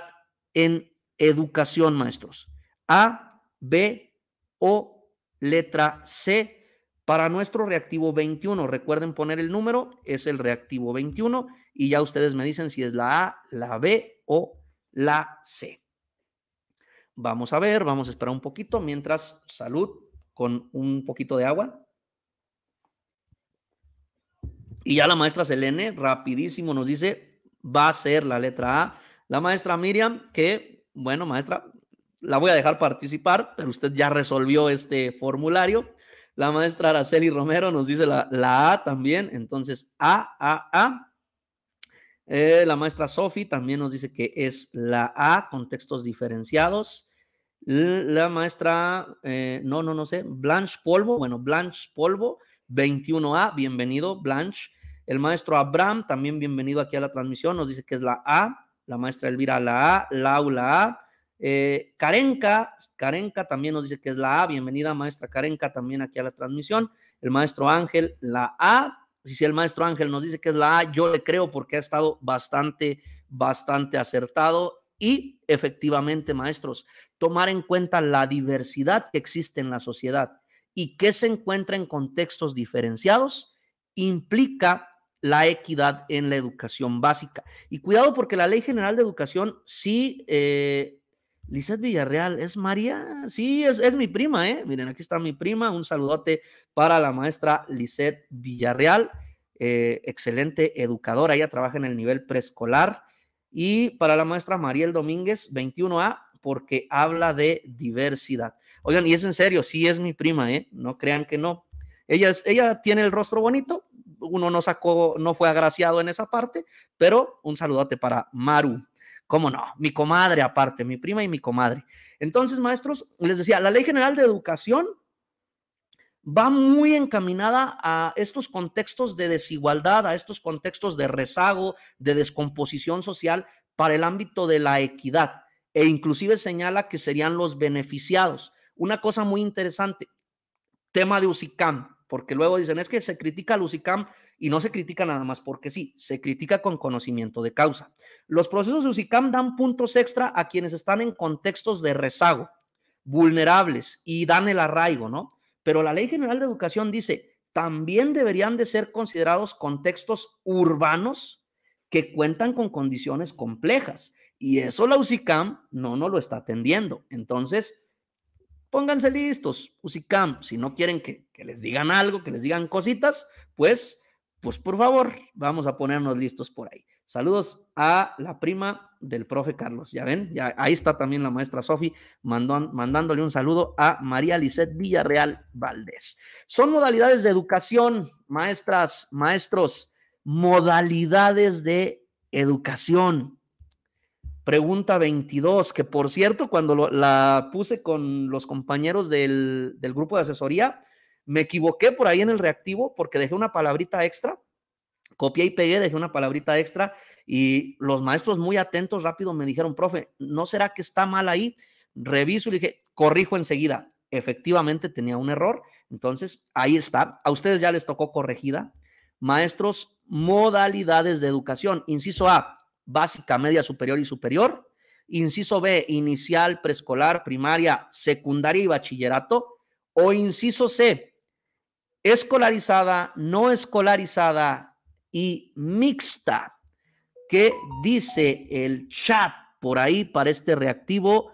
en educación, maestros. A, B o letra C para nuestro reactivo 21, recuerden poner el número, es el reactivo 21 y ya ustedes me dicen si es la A, la B o la C. Vamos a ver, vamos a esperar un poquito mientras salud con un poquito de agua. Y ya la maestra Selene, rapidísimo, nos dice, va a ser la letra A. La maestra Miriam, que, bueno, maestra, la voy a dejar participar, pero usted ya resolvió este formulario. La maestra Araceli Romero nos dice la, la A también. Entonces, A, A, A. Eh, la maestra Sofi también nos dice que es la A, contextos diferenciados. La maestra, eh, no, no, no sé, Blanche Polvo, bueno, Blanche Polvo, 21A, bienvenido, Blanche. El maestro Abraham, también bienvenido aquí a la transmisión, nos dice que es la A, la maestra Elvira la A, Lau la A, eh, Karenka, Karenka también nos dice que es la A. Bienvenida, maestra Karenka, también aquí a la transmisión. El maestro Ángel, la A. Si el maestro Ángel nos dice que es la A, yo le creo porque ha estado bastante, bastante acertado. Y efectivamente, maestros, tomar en cuenta la diversidad que existe en la sociedad y que se encuentra en contextos diferenciados implica la equidad en la educación básica. Y cuidado porque la Ley General de Educación sí eh, Lizeth Villarreal, ¿es María? Sí, es, es, mi prima, ¿eh? Miren, aquí está mi prima. Un saludote para la maestra Lizeth Villarreal, eh, excelente educadora. Ella trabaja en el nivel preescolar. Y para la maestra Mariel Domínguez, 21A, porque habla de diversidad. Oigan, y es en serio, sí es mi prima, ¿eh? No crean que no. Ella, es, ella tiene el rostro bonito, uno no sacó, no fue agraciado en esa parte, pero un saludote para Maru. ¿Cómo no? Mi comadre aparte, mi prima y mi comadre. Entonces, maestros, les decía, la Ley General de Educación va muy encaminada a estos contextos de desigualdad, a estos contextos de rezago, de descomposición social para el ámbito de la equidad e inclusive señala que serían los beneficiados. Una cosa muy interesante, tema de UCICAM porque luego dicen es que se critica al UCICAM y no se critica nada más porque sí, se critica con conocimiento de causa. Los procesos de UCICAM dan puntos extra a quienes están en contextos de rezago, vulnerables y dan el arraigo, ¿no? Pero la Ley General de Educación dice, también deberían de ser considerados contextos urbanos que cuentan con condiciones complejas. Y eso la UCICAM no nos lo está atendiendo. Entonces, pónganse listos, Usicam, pues, si no quieren que, les digan algo, que les digan cositas, pues, pues por favor, vamos a ponernos listos por ahí. Saludos a la prima del profe Carlos, ya ven, ya, ahí está también la maestra Sofi mandándole un saludo a María Lizeth Villarreal Valdés. Son modalidades de educación, maestras, maestros, modalidades de educación. Pregunta 22, que por cierto, cuando la puse con los compañeros del, grupo de asesoría, me equivoqué por ahí en el reactivo porque dejé una palabrita extra, copié y pegué, dejé una palabrita extra y los maestros muy atentos rápido me dijeron, profe, ¿no será que está mal ahí? Reviso y dije, corrijo enseguida. Efectivamente tenía un error, entonces ahí está. A ustedes ya les tocó corregida. Maestros, modalidades de educación. Inciso A, básica, media superior y superior. Inciso B, inicial, preescolar, primaria, secundaria y bachillerato. O inciso C, escolarizada, no escolarizada y mixta. ¿Qué dice el chat por ahí para este reactivo?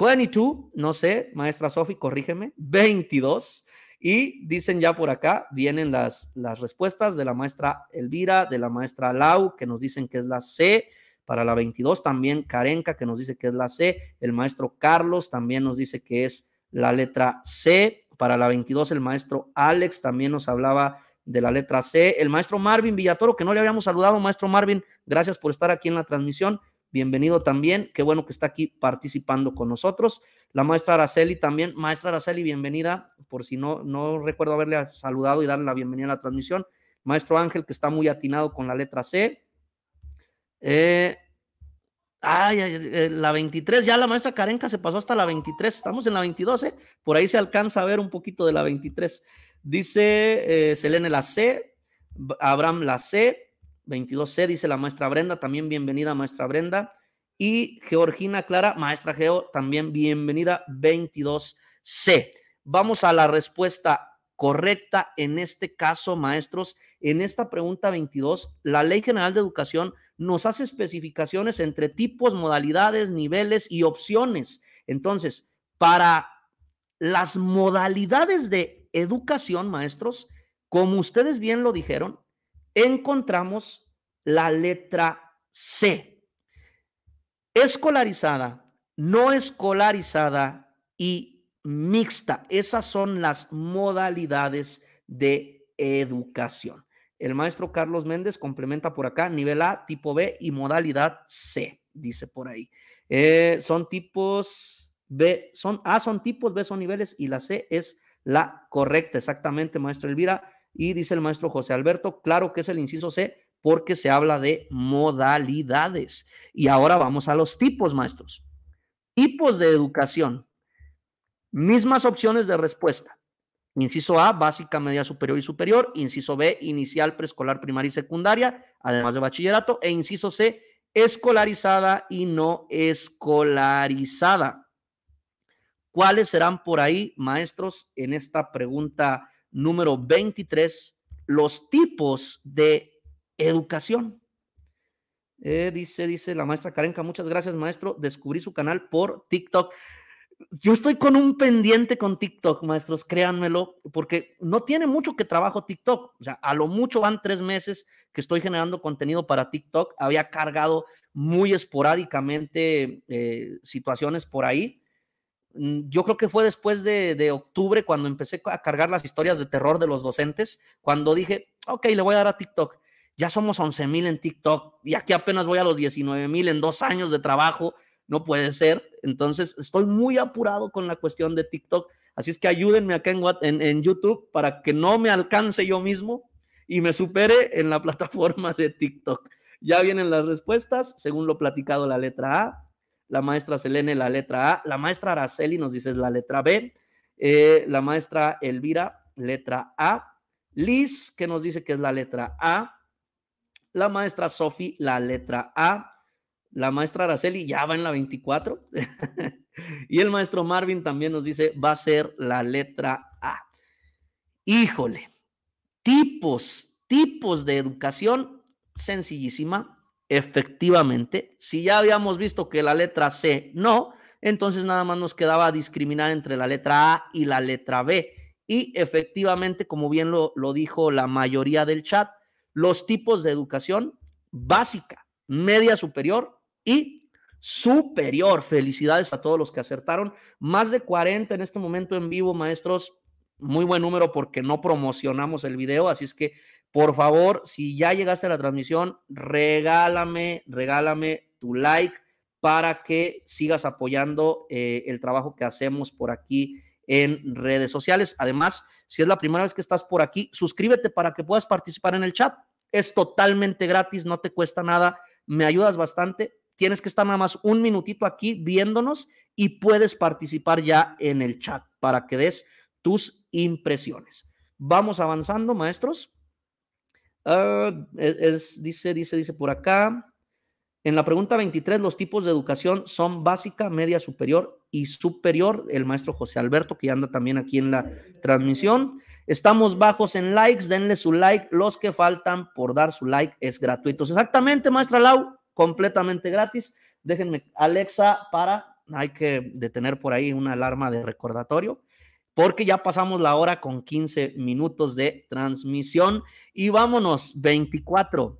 22, no sé, maestra Sofi, corrígeme, 22. Y dicen ya por acá, vienen las, las respuestas de la maestra Elvira, de la maestra Lau, que nos dicen que es la C para la 22, también Karenka, que nos dice que es la C, el maestro Carlos también nos dice que es la letra C, para la 22 el maestro Alex también nos hablaba de la letra C, el maestro Marvin Villatoro, que no le habíamos saludado, maestro Marvin, gracias por estar aquí en la transmisión, bienvenido también. Qué bueno que está aquí participando con nosotros. La maestra Araceli también. Maestra Araceli, bienvenida. Por si no, no recuerdo haberle saludado y darle la bienvenida a la transmisión. Maestro Ángel, que está muy atinado con la letra C. Eh, ay, eh, la 23, ya la maestra Karenka se pasó hasta la 23. Estamos en la 22, eh. Por ahí se alcanza a ver un poquito de la 23. Dice Selene la C, Abraham la C, 22C, dice la maestra Brenda, también bienvenida maestra Brenda. Y Georgina Clara, maestra Geo, también bienvenida 22C. Vamos a la respuesta correcta en este caso, maestros. En esta pregunta 22, la Ley General de Educación nos hace especificaciones entre tipos, modalidades, niveles y opciones. Entonces, para las modalidades de educación, maestros, como ustedes bien lo dijeron, encontramos la letra C. Escolarizada, no escolarizada y mixta. Esas son las modalidades de educación. El maestro Carlos Méndez complementa por acá nivel A, tipo B y modalidad C, dice por ahí. Eh, son tipos B, son A son tipos, B son niveles y la C es la correcta, exactamente, maestro Elvira. Y dice el maestro José Alberto, claro que es el inciso C porque se habla de modalidades. Y ahora vamos a los tipos, maestros. Tipos de educación. Mismas opciones de respuesta. Inciso A, básica, media superior y superior. Inciso B, inicial, preescolar, primaria y secundaria, además de bachillerato. E inciso C, escolarizada y no escolarizada. ¿Cuáles serán por ahí, maestros, en esta pregunta número 23, los tipos de educación. Eh, dice, dice la maestra Karenka, muchas gracias, maestro. Descubrí su canal por TikTok. Yo estoy con un pendiente con TikTok, maestros, créanmelo, porque no tiene mucho que trabajo TikTok. O sea, a lo mucho van tres meses que estoy generando contenido para TikTok. Había cargado muy esporádicamente eh, situaciones por ahí, Mm, yo creo que fue después de, octubre cuando empecé a cargar las historias de terror de los docentes, cuando dije, ok, le voy a dar a TikTok. Ya somos 11 mil en TikTok y aquí apenas voy a los 19 mil en dos años de trabajo. No puede ser. Entonces, estoy muy apurado con la cuestión de TikTok. Así es que ayúdenme acá en, en YouTube para que no me alcance yo mismo y me supere en la plataforma de TikTok. Ya vienen las respuestas, según lo platicado la letra A, la maestra Selene la letra A, la maestra Araceli nos dice la letra B, eh, la maestra Elvira, letra A, Liz, que nos dice que es la letra A, la maestra Sofi, la letra A, la maestra Araceli ya va en la 24, y el maestro Marvin también nos dice va a ser la letra A. Híjole, tipos, tipos de educación sencillísima, Efectivamente, si ya habíamos visto que la letra C no, entonces nada más nos quedaba discriminar entre la letra A y la letra B. Y efectivamente, como bien lo, dijo la mayoría del chat, los tipos de educación básica, media superior y superior. Felicidades a todos los que acertaron. Más de 40 en este momento en vivo, maestros. Muy buen número porque no promocionamos el video, así es que por favor, si ya llegaste a la transmisión, regálame, regálame tu like para que sigas apoyando eh, el trabajo que hacemos por aquí en redes sociales. Además, si es la primera vez que estás por aquí, suscríbete para que puedas participar en el chat. Es totalmente gratis, no te cuesta nada, me ayudas bastante. Tienes que estar nada más un minutito aquí viéndonos y puedes participar ya en el chat para que des tus impresiones. Vamos avanzando, maestros. Ah, e-, es, dice, dice, dice por acá. En la pregunta 23, los tipos de educación son básica, media, superior y superior. El maestro José Alberto, que anda también aquí en la transmisión. Estamos bajos en likes, denle su like. Los que faltan por dar su like es gratuito. Exactamente, maestra Lau, completamente gratis. Déjenme, Alexa, para, hay que detener por ahí una alarma de recordatorio porque ya pasamos la hora con 15 minutos de transmisión y vámonos, 24.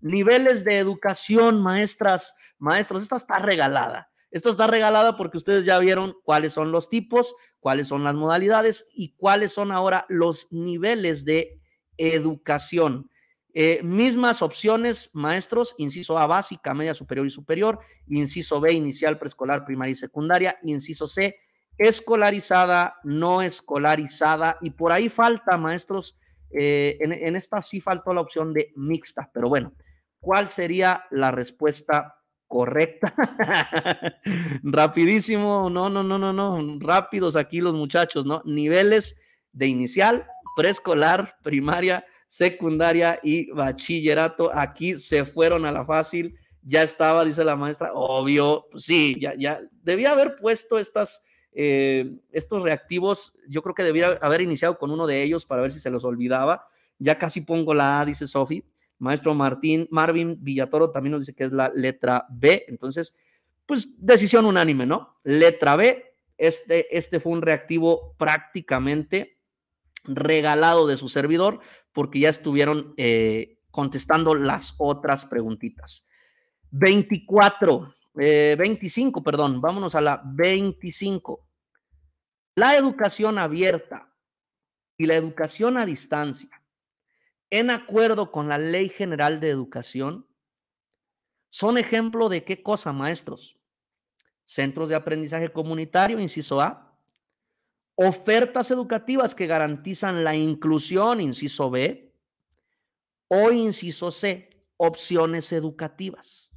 Niveles de educación, maestras, maestros, esta está regalada. Esta está regalada porque ustedes ya vieron cuáles son los tipos, cuáles son las modalidades y cuáles son ahora los niveles de educación. Eh, mismas opciones, maestros, inciso A básica, media superior y superior, inciso B inicial, preescolar, primaria y secundaria, inciso C escolarizada, no escolarizada, y por ahí falta, maestros, eh, en, esta sí faltó la opción de mixta, pero bueno, ¿cuál sería la respuesta correcta? Rapidísimo, no, no, no, no, no, rápidos aquí los muchachos, ¿no? Niveles de inicial, preescolar, primaria, secundaria y bachillerato, aquí se fueron a la fácil, ya estaba, dice la maestra, obvio, sí, ya, ya, debía haber puesto estas eh, estos reactivos, yo creo que debiera haber iniciado con uno de ellos para ver si se los olvidaba. Ya casi pongo la A, dice Sofi. Maestro Martín, Marvin Villatoro también nos dice que es la letra B. Entonces, pues decisión unánime, ¿no? Letra B. Este, este fue un reactivo prácticamente regalado de su servidor porque ya estuvieron eh, contestando las otras preguntitas. 24. 25, eh, perdón, vámonos a la 25. La educación abierta y la educación a distancia, en acuerdo con la Ley General de Educación, son ejemplo de qué cosa, maestros? Centros de aprendizaje comunitario, inciso A. Ofertas educativas que garantizan la inclusión, inciso B. O inciso C, opciones educativas.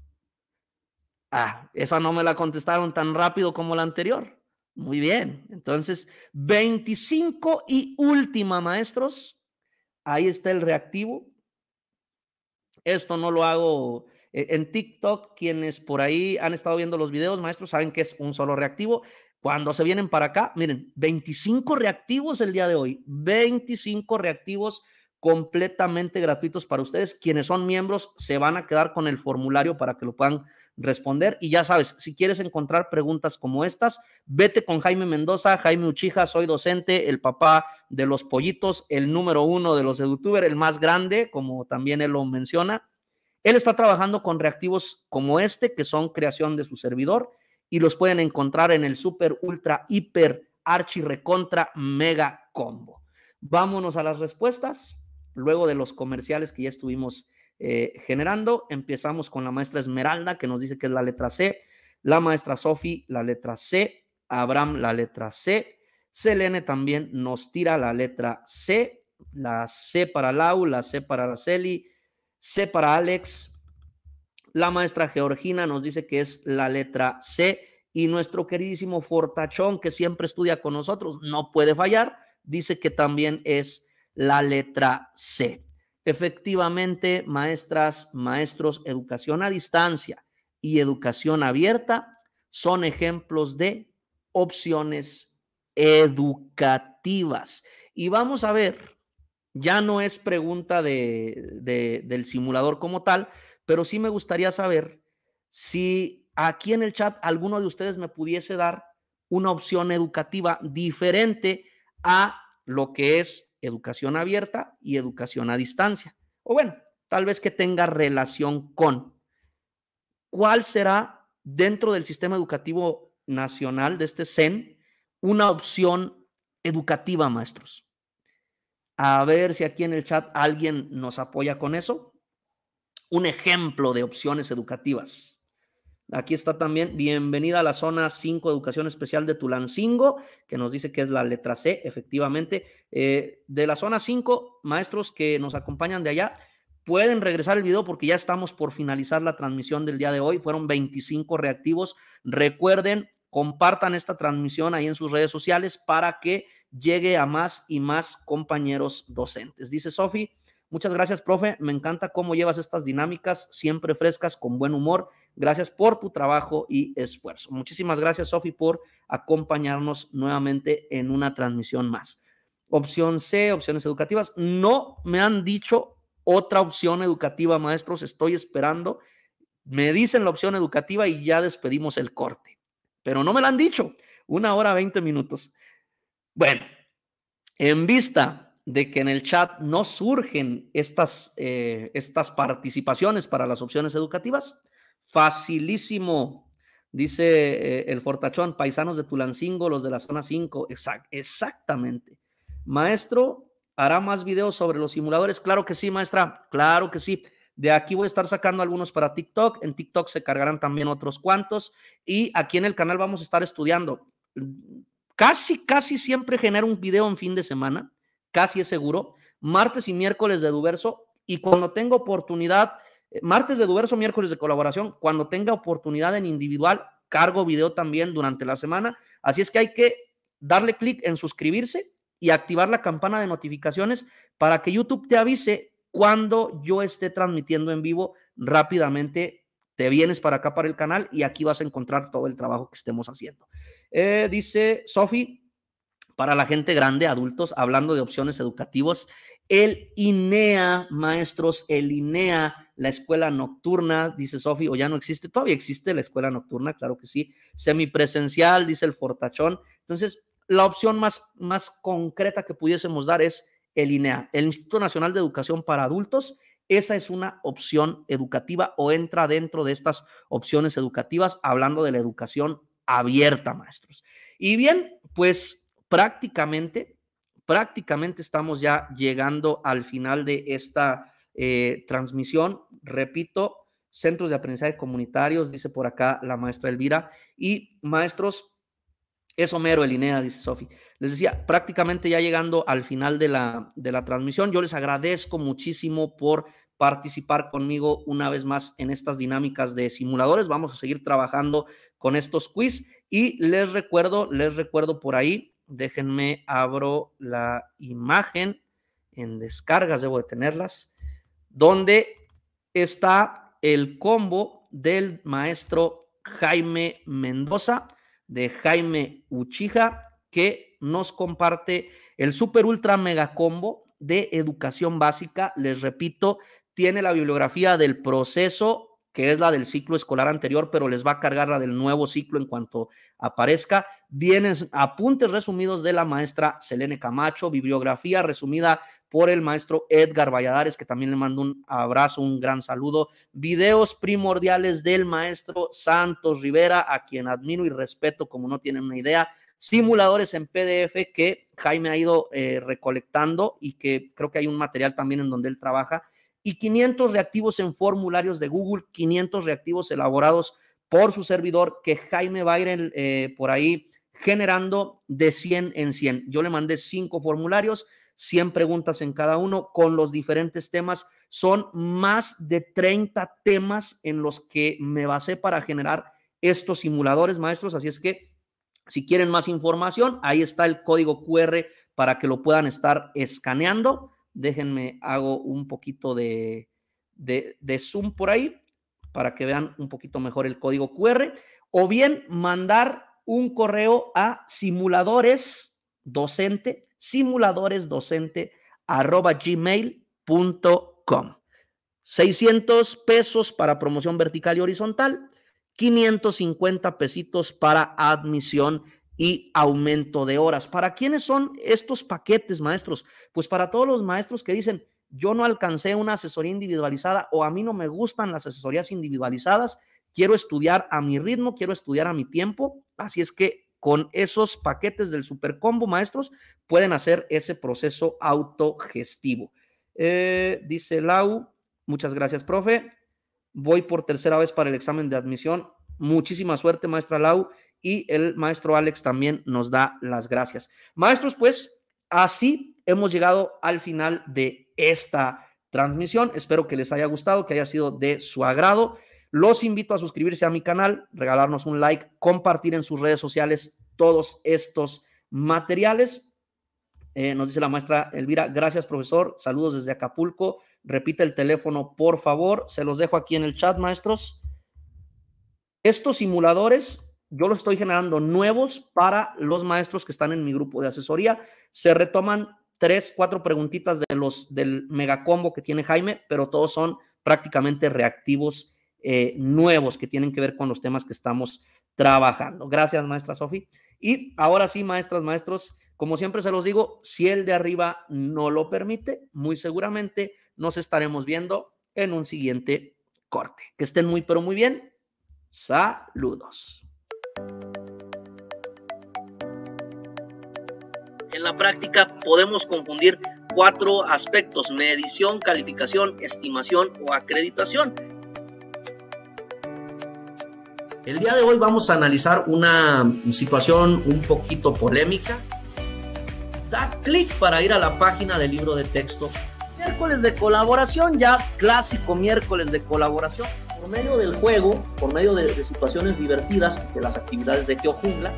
Ah, esa no me la contestaron tan rápido como la anterior. Muy bien. Entonces, 25 y última, maestros. Ahí está el reactivo. Esto no lo hago e-, en TikTok. Quienes por ahí han estado viendo los videos, maestros, saben que es un solo reactivo. Cuando se vienen para acá, miren, 25 reactivos el día de hoy. 25 reactivos completamente gratuitos para ustedes. Quienes son miembros se van a quedar con el formulario para que lo puedan responder. Y ya sabes, si quieres encontrar preguntas como estas, vete con Jaime Mendoza, Jaime Uchija, soy docente, el papá de los pollitos, el número uno de los youtubers, el más grande, como también él lo menciona. Él está trabajando con reactivos como este, que son creación de su servidor, y los pueden encontrar en el super, ultra, hiper, archi, recontra, mega combo. Vámonos a las respuestas, luego de los comerciales que ya estuvimos eh, generando. Empezamos con la maestra Esmeralda, que nos dice que es la letra C, la maestra Sofi, la letra C, Abraham, la letra C, Selene también nos tira la letra C, la C para Lau, la C para Araceli, C para Alex, la maestra Georgina nos dice que es la letra C y nuestro queridísimo Fortachón, que siempre estudia con nosotros, no puede fallar, dice que también es la letra C. Efectivamente, maestras, maestros, educación a distancia y educación abierta son ejemplos de opciones educativas. Y vamos a ver, ya no es pregunta de, del simulador como tal, pero sí me gustaría saber si aquí en el chat alguno de ustedes me pudiese dar una opción educativa diferente a lo que es educación abierta y educación a distancia. O bueno, tal vez que tenga relación con. ¿Cuál será dentro del sistema educativo nacional de este CEN una opción educativa, maestros? A ver si aquí en el chat alguien nos apoya con eso. Un ejemplo de opciones educativas. Aquí está también, bienvenida a la zona 5, educación especial de Tulancingo, que nos dice que es la letra C, efectivamente. Eh, de la zona 5, maestros que nos acompañan de allá, pueden regresar el video porque ya estamos por finalizar la transmisión del día de hoy. Fueron 25 reactivos. Recuerden, compartan esta transmisión ahí en sus redes sociales para que llegue a más y más compañeros docentes. Dice Sofi, Muchas gracias, profe. Me encanta cómo llevas estas dinámicas, siempre frescas, con buen humor. Gracias por tu trabajo y esfuerzo. Muchísimas gracias, Sofi, por acompañarnos nuevamente en una transmisión más. Opción C, opciones educativas. No me han dicho otra opción educativa, maestros. Estoy esperando. Me dicen la opción educativa y ya despedimos el corte. Pero no me la han dicho. Una hora, veinte minutos. Bueno, en vista de que en el chat no surgen estas, eh, estas participaciones para las opciones educativas. Facilísimo, dice eh, el Fortachón, paisanos de Tulancingo, los de la zona 5. exactamente. Maestro, ¿hará más videos sobre los simuladores? Claro que sí, maestra, claro que sí. De aquí voy a estar sacando algunos para TikTok. En TikTok se cargarán también otros cuantos. Y aquí en el canal vamos a estar estudiando. Casi, casi siempre genero un video en fin de semana casi es seguro, martes y miércoles de Duverso, y cuando tenga oportunidad, eh, martes de Duverso, miércoles de colaboración, cuando tenga oportunidad en individual, cargo video también durante la semana. Así es que hay que darle clic en suscribirse y activar la campana de notificaciones para que YouTube te avise cuando yo esté transmitiendo en vivo rápidamente. Te vienes para acá, para el canal, y aquí vas a encontrar todo el trabajo que estemos haciendo. Eh, dice Sofi, para la gente grande, adultos, hablando de opciones educativas. El INEA, maestros, el INEA, la escuela nocturna, dice Sofi, o ya no existe, todavía existe la escuela nocturna, claro que sí, semipresencial, dice el Fortachón. Entonces, la opción más, más concreta que pudiésemos dar es el INEA, el Instituto Nacional de Educación para Adultos. Esa es una opción educativa o entra dentro de estas opciones educativas, hablando de la educación abierta, maestros. Y bien, pues prácticamente, prácticamente estamos ya llegando al final de esta eh, transmisión. Repito, centros de aprendizaje comunitarios, dice por acá la maestra Elvira, y maestros, es Homero Elinea, dice Sofi. Les decía, prácticamente ya llegando al final de la, de la transmisión, yo les agradezco muchísimo por participar conmigo una vez más en estas dinámicas de simuladores. Vamos a seguir trabajando con estos quiz y les recuerdo, les recuerdo por ahí Déjenme abro la imagen en descargas, debo de tenerlas, donde está el combo del maestro Jaime Mendoza, de Jaime Uchija, que nos comparte el super ultra mega combo de educación básica. Les repito, tiene la bibliografía del proceso que es la del ciclo escolar anterior, pero les va a cargar la del nuevo ciclo en cuanto aparezca. Vienen apuntes resumidos de la maestra Selene Camacho, bibliografía resumida por el maestro Edgar Valladares, que también le mando un abrazo, un gran saludo. Videos primordiales del maestro Santos Rivera, a quien admiro y respeto como no tienen una idea. Simuladores en PDF que Jaime ha ido eh, recolectando y que creo que hay un material también en donde él trabaja y 500 reactivos en formularios de Google, 500 reactivos elaborados por su servidor que Jaime va a ir eh, por ahí generando de 100 en 100. Yo le mandé cinco formularios, 100 preguntas en cada uno con los diferentes temas. Son más de 30 temas en los que me basé para generar estos simuladores, maestros. Así es que si quieren más información, ahí está el código QR para que lo puedan estar escaneando. Déjenme, hago un poquito de, de, zoom por ahí para que vean un poquito mejor el código QR. O bien mandar un correo a simuladores docente, simuladores docente arroba gmail.com. 600 pesos para promoción vertical y horizontal, 550 pesitos para admisión y aumento de horas. ¿Para quiénes son estos paquetes, maestros? Pues para todos los maestros que dicen, yo no alcancé una asesoría individualizada o a mí no me gustan las asesorías individualizadas, quiero estudiar a mi ritmo, quiero estudiar a mi tiempo. Así es que con esos paquetes del Super Combo, maestros, pueden hacer ese proceso autogestivo. Eh, dice Lau, muchas gracias, profe. Voy por tercera vez para el examen de admisión. Muchísima suerte, maestra Lau y el maestro Alex también nos da las gracias. Maestros, pues así hemos llegado al final de esta transmisión. Espero que les haya gustado, que haya sido de su agrado. Los invito a suscribirse a mi canal, regalarnos un like, compartir en sus redes sociales todos estos materiales. Eh, nos dice la maestra Elvira, gracias profesor, saludos desde Acapulco. Repite el teléfono, por favor. Se los dejo aquí en el chat, maestros. Estos simuladores yo lo estoy generando nuevos para los maestros que están en mi grupo de asesoría. Se retoman tres, cuatro preguntitas de los, del megacombo que tiene Jaime, pero todos son prácticamente reactivos eh, nuevos que tienen que ver con los temas que estamos trabajando. Gracias, maestra Sofi. Y ahora sí, maestras, maestros, como siempre se los digo, si el de arriba no lo permite, muy seguramente nos estaremos viendo en un siguiente corte. Que estén muy, pero muy bien. Saludos. En la práctica podemos confundir cuatro aspectos, medición, calificación, estimación o acreditación. El día de hoy vamos a analizar una situación un poquito polémica. Da clic para ir a la página del libro de texto. Miércoles de colaboración, ya clásico miércoles de colaboración por medio del juego, por medio de, situaciones divertidas de las actividades de Teo Jungla,